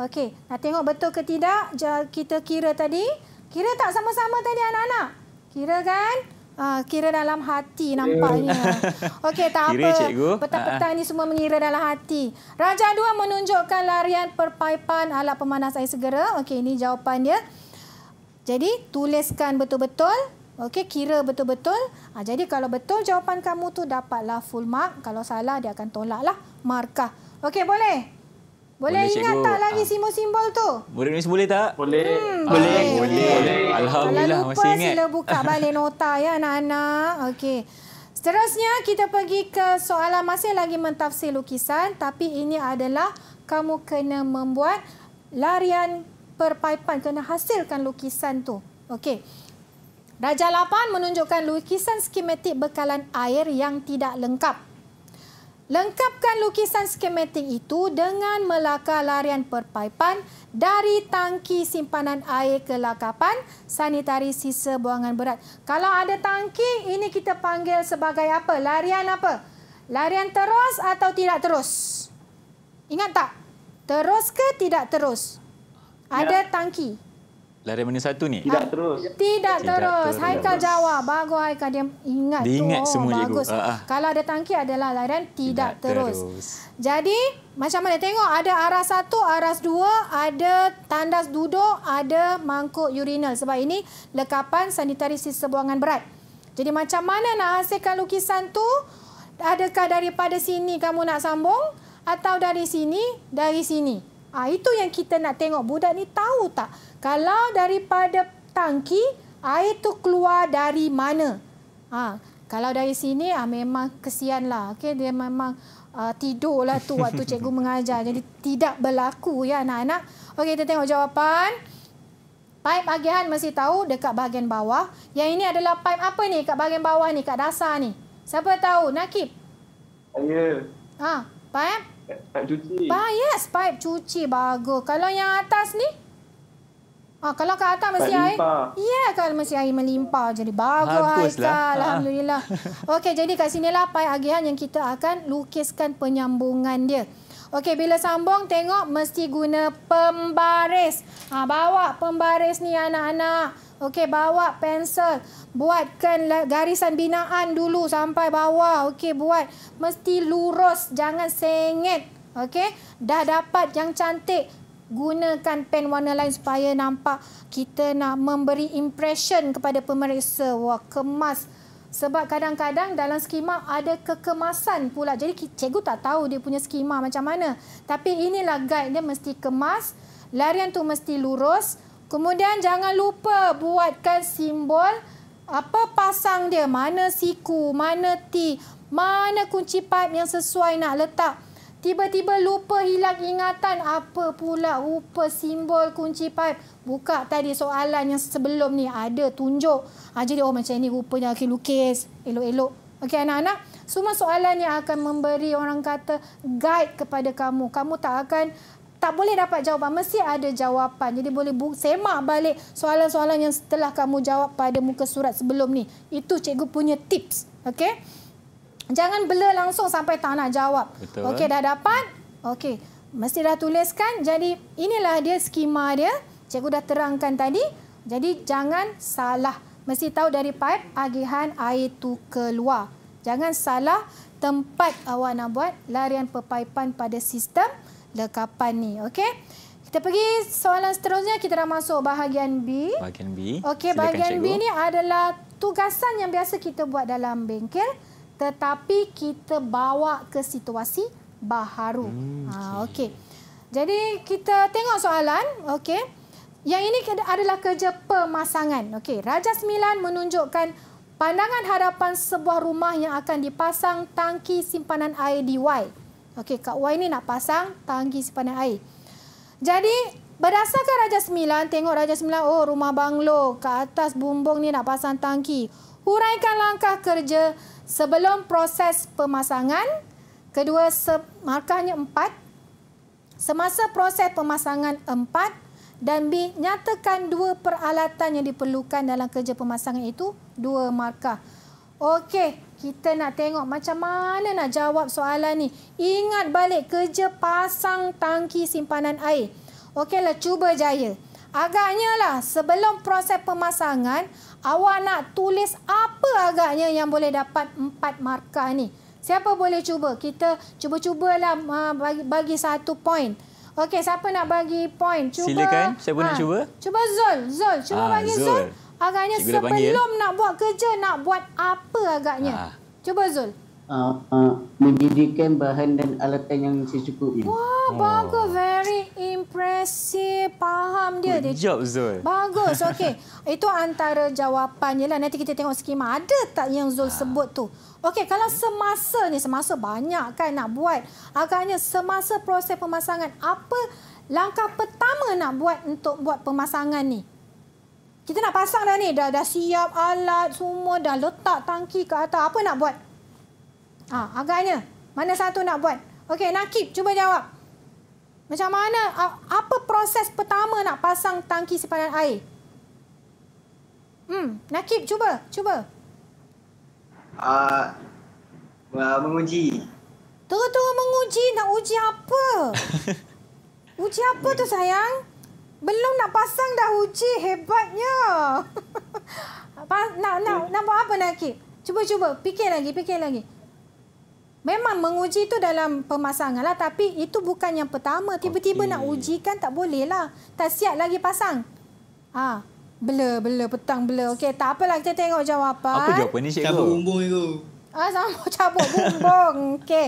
Okey. Nak tengok betul ke tidak? Kita kira tadi. Kira tak sama-sama tadi anak-anak? Kira kan? Uh, kira dalam hati nampaknya. Okey, tak apa. Petang-petang ini semua mengira dalam hati. Raja dua menunjukkan larian perpaipan alat pemanas air segera. Okey, ini jawapan dia. Jadi, tuliskan betul-betul. Okey, kira betul-betul. Ha, jadi kalau betul jawapan kamu tu dapatlah full mark. Kalau salah dia akan tolaklah markah. Okey, boleh? Boleh, boleh ingat tak lagi ah. simbol-simbol tu? Boleh tulis boleh tak? Boleh. Hmm, ah, boleh. Boleh. boleh. Boleh. Alhamdulillah lupa, masih ingat. Sila buka balik nota ya anak-anak. Okey. Seterusnya kita pergi ke soalan masih lagi mentafsir lukisan tapi ini adalah kamu kena membuat larian perpaipan kena hasilkan lukisan tu. Okey. Raja Lapan menunjukkan lukisan skematik bekalan air yang tidak lengkap. Lengkapkan lukisan skematik itu dengan melaka larian perpaipan dari tangki simpanan air ke lakapan sanitari sisa buangan berat. Kalau ada tangki, ini kita panggil sebagai apa? Larian apa? Larian terus atau tidak terus? Ingat tak? Terus ke tidak terus? Ada ya. tangki. Lari mana satu ni? Tidak ha, terus. Tidak, tidak terus. terus. Haikal terus. jawab. Bagus Haikal. Dia ingat dia tu. Ingat semua oh, bagus. Ah, ah. Kalau ada tangki adalah larian tidak, tidak terus. terus. Jadi macam mana? Tengok ada aras satu, aras dua, ada tandas duduk, ada mangkuk urinal. Sebab ini lekapan sanitari sisa buangan berat. Jadi macam mana nak hasilkan lukisan tu? Adakah daripada sini kamu nak sambung? Atau dari sini, dari sini? Ha, itu yang kita nak tengok. Budak ni tahu tak? Kalau daripada tangki, air tu keluar dari mana? Ha, kalau dari sini, ha, memang kesianlah. Okay? Dia memang uh, tidurlah tu waktu cikgu mengajar. Jadi, tidak berlaku ya anak-anak. Okey, kita tengok jawapan. Paip agihan masih tahu dekat bahagian bawah. Yang ini adalah paip apa ni kat bahagian bawah ni, kat dasar ni? Siapa tahu? Nakib? Saya. Ha, paip? Nak cuci. Ah, yes, pipe cuci bagus. Kalau yang atas ni? Ah, kalau ke atas mesti air. Ya, kalau mesti air melimpah. Jadi bagus, lah. Alhamdulillah. Okey, jadi kat sinilah pipe agihan yang kita akan lukiskan penyambungan dia. Okey, bila sambung tengok mesti guna pembaris. Ha, bawa pembaris ni anak-anak. Okey, bawa pensel. Buatkan garisan binaan dulu sampai bawah. Okey, buat. Mesti lurus. Jangan sengit. Okey, dah dapat yang cantik. Gunakan pen warna lain supaya nampak kita nak memberi impression kepada pemeriksa. Wah, kemas sebab kadang-kadang dalam skema ada kekemasan pula. Jadi cikgu tak tahu dia punya skema macam mana. Tapi inilah guide dia mesti kemas, larian tu mesti lurus. Kemudian jangan lupa buatkan simbol apa pasang dia, mana siku, mana T, mana kunci pipe yang sesuai nak letak. Tiba-tiba lupa hilang ingatan apa pula rupa simbol kunci pipe. Buka tadi soalan yang sebelum ni ada tunjuk. Ha, jadi oh macam ni rupanya okay, lukis. Elok-elok. Okey anak-anak. Semua soalan yang akan memberi orang kata guide kepada kamu. Kamu tak akan tak boleh dapat jawapan. Mesti ada jawapan. Jadi boleh semak balik soalan-soalan yang setelah kamu jawab pada muka surat sebelum ni. Itu cikgu punya tips. Okey. Jangan bela langsung sampai tak nak jawab. Okey, dah dapat? Okey. Mesti dah tuliskan. Jadi, inilah dia skema dia. Cikgu dah terangkan tadi. Jadi, jangan salah. Mesti tahu dari pipe agihan air tu keluar. Jangan salah tempat awak nak buat larian pepaipan pada sistem lekapan ni. Okey? Kita pergi soalan seterusnya. Kita dah masuk bahagian B. Bahagian B. Okey, bahagian cikgu. B ni adalah tugasan yang biasa kita buat dalam bengkel tetapi kita bawa ke situasi baharu. Hmm, okay. Ha okey. Jadi kita tengok soalan, okey. Yang ini adalah kerja pemasangan. Okey, Raja Sembilan menunjukkan pandangan hadapan sebuah rumah yang akan dipasang tangki simpanan air di Y. Okey, kat Y ni nak pasang tangki simpanan air. Jadi berdasarkan Raja Sembilan, tengok Raja Sembilan, oh rumah banglo, kat atas bumbung ni nak pasang tangki. Huraikan langkah kerja sebelum proses pemasangan. Kedua, markahnya empat. Semasa proses pemasangan empat dan B, nyatakan dua peralatan yang diperlukan dalam kerja pemasangan itu, dua markah. Okey, kita nak tengok macam mana nak jawab soalan ni. Ingat balik kerja pasang tangki simpanan air. Okeylah, cuba jaya. Agaknya lah sebelum proses pemasangan, Awak nak tulis apa agaknya yang boleh dapat empat markah ni? Siapa boleh cuba? Kita cuba-cubalah ah, bagi, bagi satu point. Okey, siapa nak bagi point? Cuba. Silakan, siapa ha. nak ah. cuba? Cuba Zul. Zul, cuba ha, bagi Zul. Zul. Agaknya Cikgu sebelum nak buat kerja, nak buat apa agaknya? Ha. Cuba Zul uh, uh, menyediakan bahan dan alatan yang secukupnya. Wah, oh. bagus. Very impressive. Faham dia. Good dia. job, Zul. Bagus. Okey. Itu antara jawapannya. Lah. Nanti kita tengok skema. Ada tak yang Zul sebut tu? Okey, kalau hmm. semasa ni, semasa banyak kan nak buat. Agaknya semasa proses pemasangan, apa langkah pertama nak buat untuk buat pemasangan ni? Kita nak pasang dah ni, dah, dah siap alat semua, dah letak tangki ke atas. Apa nak buat? Ha, agaknya. Mana satu nak buat? Okey, Nakib, cuba jawab. Macam mana, apa proses pertama nak pasang tangki simpanan air? Hmm, Nakib, cuba. Cuba. Uh, menguji. Tunggu-tunggu menguji, nak uji apa? uji apa tu sayang? Belum nak pasang dah uji, hebatnya. nak, nak, nak buat apa Nakib? Cuba-cuba, fikir lagi, fikir lagi. Memang menguji itu dalam pemasangan lah. Tapi itu bukan yang pertama. Tiba-tiba okay. nak uji kan tak boleh lah. Tak siap lagi pasang. Ha. Blur, blur, petang blur. Okey, tak apalah kita tengok jawapan. Apa jawapan ini Cikgu? Cabut bumbung itu. Ah, sama cabut bumbung. Okey.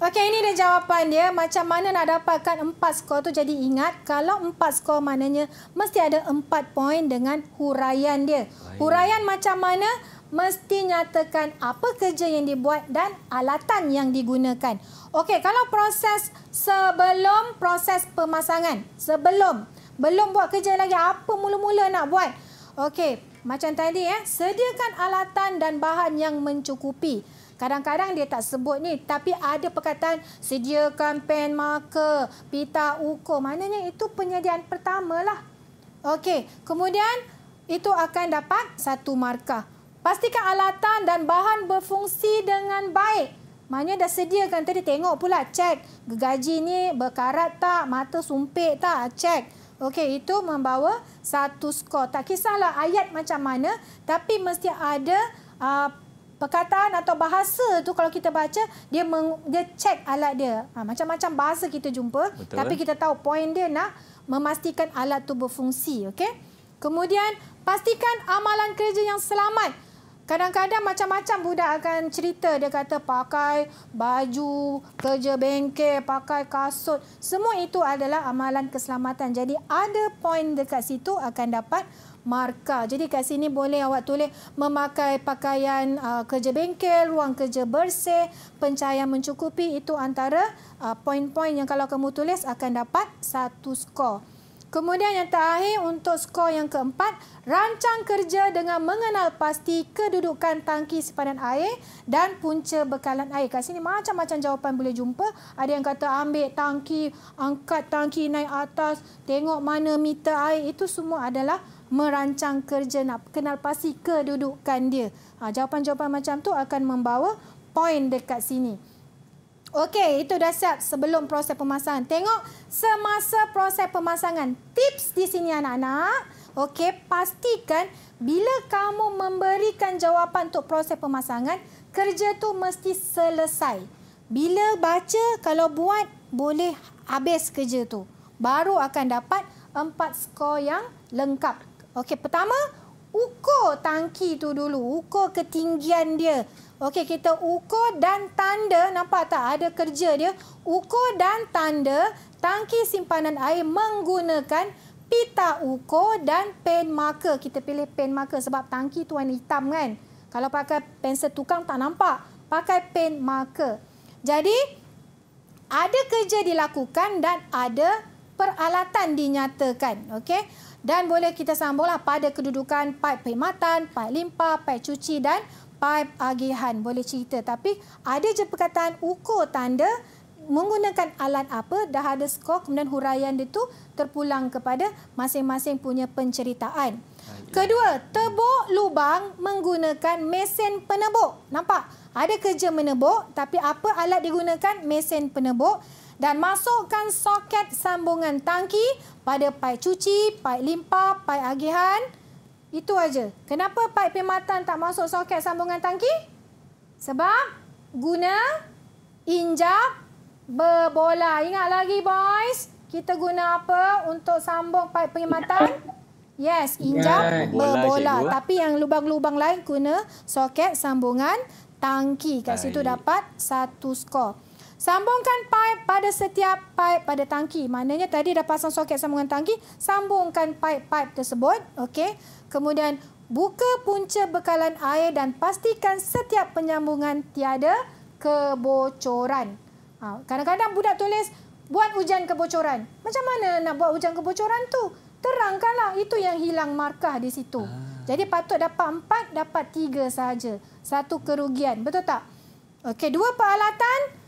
Okey, ini dia jawapan dia. Macam mana nak dapatkan empat skor tu? Jadi ingat, kalau empat skor maknanya mesti ada empat poin dengan huraian dia. Huraian macam mana? mesti nyatakan apa kerja yang dibuat dan alatan yang digunakan. Okey, kalau proses sebelum proses pemasangan, sebelum belum buat kerja lagi apa mula-mula nak buat? Okey, macam tadi ya, sediakan alatan dan bahan yang mencukupi. Kadang-kadang dia tak sebut ni, tapi ada perkataan sediakan pen marker, pita ukur. Maknanya itu penyediaan pertamalah. Okey, kemudian itu akan dapat satu markah. Pastikan alatan dan bahan berfungsi dengan baik. Maknanya dah sediakan tadi tengok pula cek gergaji ni berkarat tak, mata sumpit tak, cek. Okey, itu membawa satu skor. Tak kisahlah ayat macam mana, tapi mesti ada uh, perkataan atau bahasa tu kalau kita baca, dia meng, dia cek alat dia. Ah, macam-macam ha, bahasa kita jumpa, Betul. tapi kita tahu poin dia nak memastikan alat tu berfungsi. Okey. Kemudian, pastikan amalan kerja yang selamat. Kadang-kadang macam-macam budak akan cerita. Dia kata pakai baju, kerja bengkel, pakai kasut. Semua itu adalah amalan keselamatan. Jadi ada poin dekat situ akan dapat markah. Jadi kat sini boleh awak tulis memakai pakaian uh, kerja bengkel, ruang kerja bersih, pencahayaan mencukupi. Itu antara uh, poin-poin yang kalau kamu tulis akan dapat satu skor. Kemudian yang terakhir untuk skor yang keempat, rancang kerja dengan mengenal pasti kedudukan tangki simpanan air dan punca bekalan air. Kat sini macam-macam jawapan boleh jumpa. Ada yang kata ambil tangki, angkat tangki naik atas, tengok mana meter air. Itu semua adalah merancang kerja nak kenal pasti kedudukan dia. Ha, jawapan-jawapan macam tu akan membawa poin dekat sini. Okey, itu dah siap sebelum proses pemasangan. Tengok semasa proses pemasangan. Tips di sini anak-anak. Okey, pastikan bila kamu memberikan jawapan untuk proses pemasangan, kerja tu mesti selesai. Bila baca, kalau buat, boleh habis kerja tu. Baru akan dapat empat skor yang lengkap. Okey, pertama, ukur tangki tu dulu. Ukur ketinggian dia. Okey, kita ukur dan tanda. Nampak tak ada kerja dia? Ukur dan tanda tangki simpanan air menggunakan pita ukur dan pen marker. Kita pilih pen marker sebab tangki tu warna hitam kan? Kalau pakai pensel tukang tak nampak. Pakai pen marker. Jadi, ada kerja dilakukan dan ada peralatan dinyatakan. Okey. Dan boleh kita sambunglah pada kedudukan pipe perkhidmatan, pipe limpa, pipe cuci dan pipe agihan. Boleh cerita tapi ada je perkataan ukur tanda menggunakan alat apa dah ada skor kemudian huraian dia tu terpulang kepada masing-masing punya penceritaan. Kedua, tebuk lubang menggunakan mesin penebuk. Nampak? Ada kerja menebuk tapi apa alat digunakan? Mesin penebuk dan masukkan soket sambungan tangki pada paip cuci, paip limpa, paip agihan. Itu aja. Kenapa paip pematan tak masuk soket sambungan tangki? Sebab guna injap berbola. Ingat lagi boys, kita guna apa untuk sambung paip pematan? Yes, injap ya, berbola. Bola, Tapi yang lubang-lubang lain guna soket sambungan tangki. Kat situ dapat satu skor. Sambungkan pipe pada setiap pipe pada tangki. Maknanya tadi dah pasang soket sambungan tangki. Sambungkan pipe-pipe tersebut. Okey. Kemudian buka punca bekalan air dan pastikan setiap penyambungan tiada kebocoran. Ha, kadang-kadang budak tulis buat hujan kebocoran. Macam mana nak buat hujan kebocoran tu? Terangkanlah itu yang hilang markah di situ. Ah. Jadi patut dapat empat, dapat tiga saja. Satu kerugian. Betul tak? Okey, dua peralatan.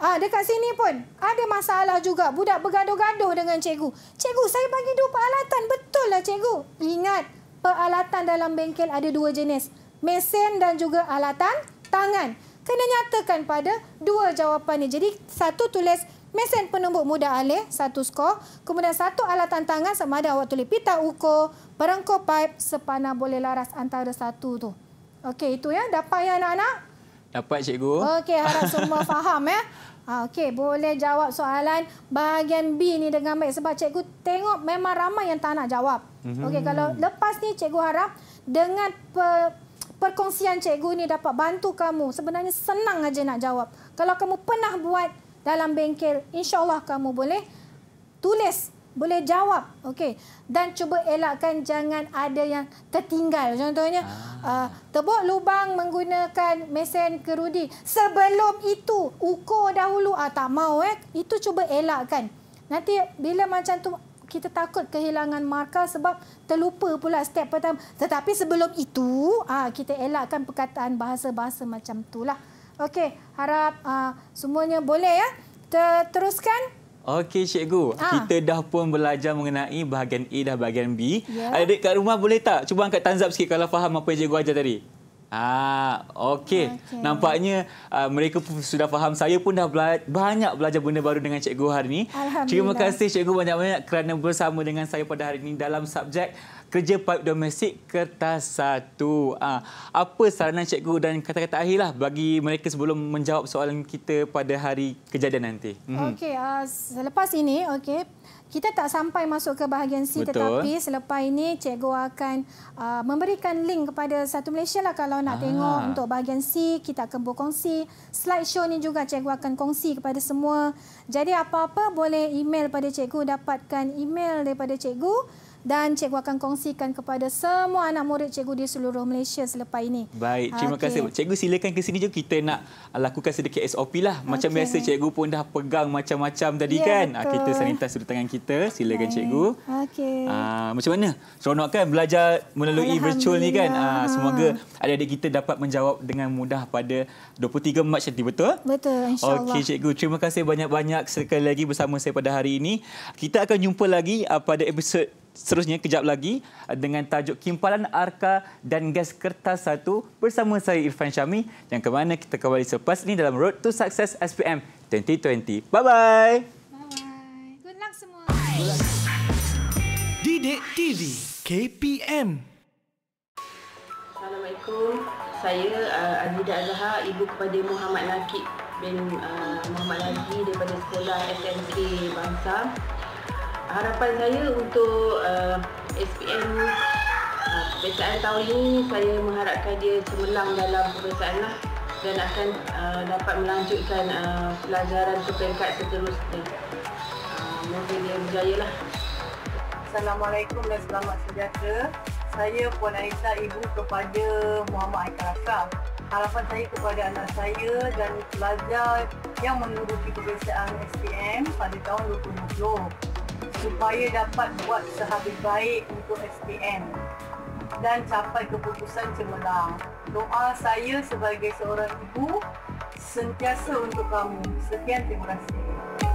Ah, ha, dekat sini pun ada masalah juga. Budak bergaduh-gaduh dengan cikgu. Cikgu, saya bagi dua peralatan. Betul lah cikgu. Ingat, peralatan dalam bengkel ada dua jenis. Mesin dan juga alatan tangan. Kena nyatakan pada dua jawapan ni. Jadi, satu tulis mesin penumbuk muda alih, satu skor. Kemudian satu alatan tangan sama ada awak tulis pita ukur, perangkau pipe, sepana boleh laras antara satu tu. Okey, itu ya. Dapat ya anak-anak? Dapat cikgu. Okey, harap semua faham ya. Ah, okay, boleh jawab soalan bahagian B ni dengan baik. Sebab cikgu tengok memang ramai yang tak nak jawab. Mhm. Okay, kalau lepas ni cikgu harap dengan per, perkongsian cikgu ni dapat bantu kamu. Sebenarnya senang aja nak jawab. Kalau kamu pernah buat dalam bengkel, insyaAllah kamu boleh tulis boleh jawab okey dan cuba elakkan jangan ada yang tertinggal contohnya ah. uh, ah, tebuk lubang menggunakan mesin kerudi sebelum itu ukur dahulu ah tak mau eh itu cuba elakkan nanti bila macam tu kita takut kehilangan markah sebab terlupa pula step pertama tetapi sebelum itu ah kita elakkan perkataan bahasa-bahasa macam itulah okey harap uh, semuanya boleh ya teruskan Okey cikgu, ha. kita dah pun belajar mengenai bahagian A dan bahagian B. Yeah. Adik kat rumah boleh tak? Cuba angkat tanzap sikit kalau faham apa yang cikgu ajar tadi. Ah, okey. Okay. Nampaknya uh, mereka pun sudah faham. Saya pun dah bela banyak belajar benda baru dengan cikgu hari ini. Terima kasih cikgu banyak-banyak kerana bersama dengan saya pada hari ini dalam subjek kerja pipe domestik kertas satu. Ah, apa saranan cikgu dan kata-kata akhirlah bagi mereka sebelum menjawab soalan kita pada hari kejadian nanti? Mhm. Okey, ah, selepas ini, okey. Kita tak sampai masuk ke bahagian C Betul. tetapi selepas ini cikgu akan uh, memberikan link kepada Satu Malaysia lah kalau nak Aha. tengok untuk bahagian C kita akan kongsi Slide show ni juga cikgu akan kongsi kepada semua. Jadi apa-apa boleh email pada cikgu dapatkan email daripada cikgu dan cikgu akan kongsikan kepada semua anak murid cikgu di seluruh Malaysia selepas ini. Baik, terima okay. kasih. Cikgu silakan ke sini juga kita nak lakukan sedikit SOP lah. Macam okay. biasa cikgu pun dah pegang macam-macam tadi yeah, kan. Ah, betul. Kita sanitas sudut tangan kita. Silakan okay. cikgu. Okey. Ah, macam mana? Seronok kan belajar melalui virtual ni kan? Aa, ah, ha. semoga adik-adik kita dapat menjawab dengan mudah pada 23 Mac nanti, betul? Betul, insyaAllah. Okey cikgu, terima kasih banyak-banyak sekali lagi bersama saya pada hari ini. Kita akan jumpa lagi pada episod seterusnya kejap lagi eh, dengan tajuk kimpalan arka dan gas kertas satu bersama saya Irfan Syami yang ke mana kita kembali selepas ini dalam Road to Success SPM 2020. Bye bye. Bye Good luck semua. Didik TV KPM. Assalamualaikum. Saya uh, eh, Azida Azha, ibu kepada Muhammad Lakib bin uh, Muhammad Lagi daripada sekolah SMK Bangsa harapan saya untuk uh, SPM uh, Perpisahan tahun ini saya mengharapkan dia cemerlang dalam perpisahan lah dan akan uh, dapat melanjutkan uh, pelajaran ke peringkat seterusnya. Uh, mungkin dia berjaya lah. Assalamualaikum dan selamat sejahtera. Saya Puan Aisyah Ibu kepada Muhammad Aikar Akram. Harapan saya kepada anak saya dan pelajar yang menuruti perpisahan SPM pada tahun 2020 supaya dapat buat sehabis baik untuk SPM dan capai keputusan cemerlang. Doa saya sebagai seorang ibu sentiasa untuk kamu. Sekian terima kasih.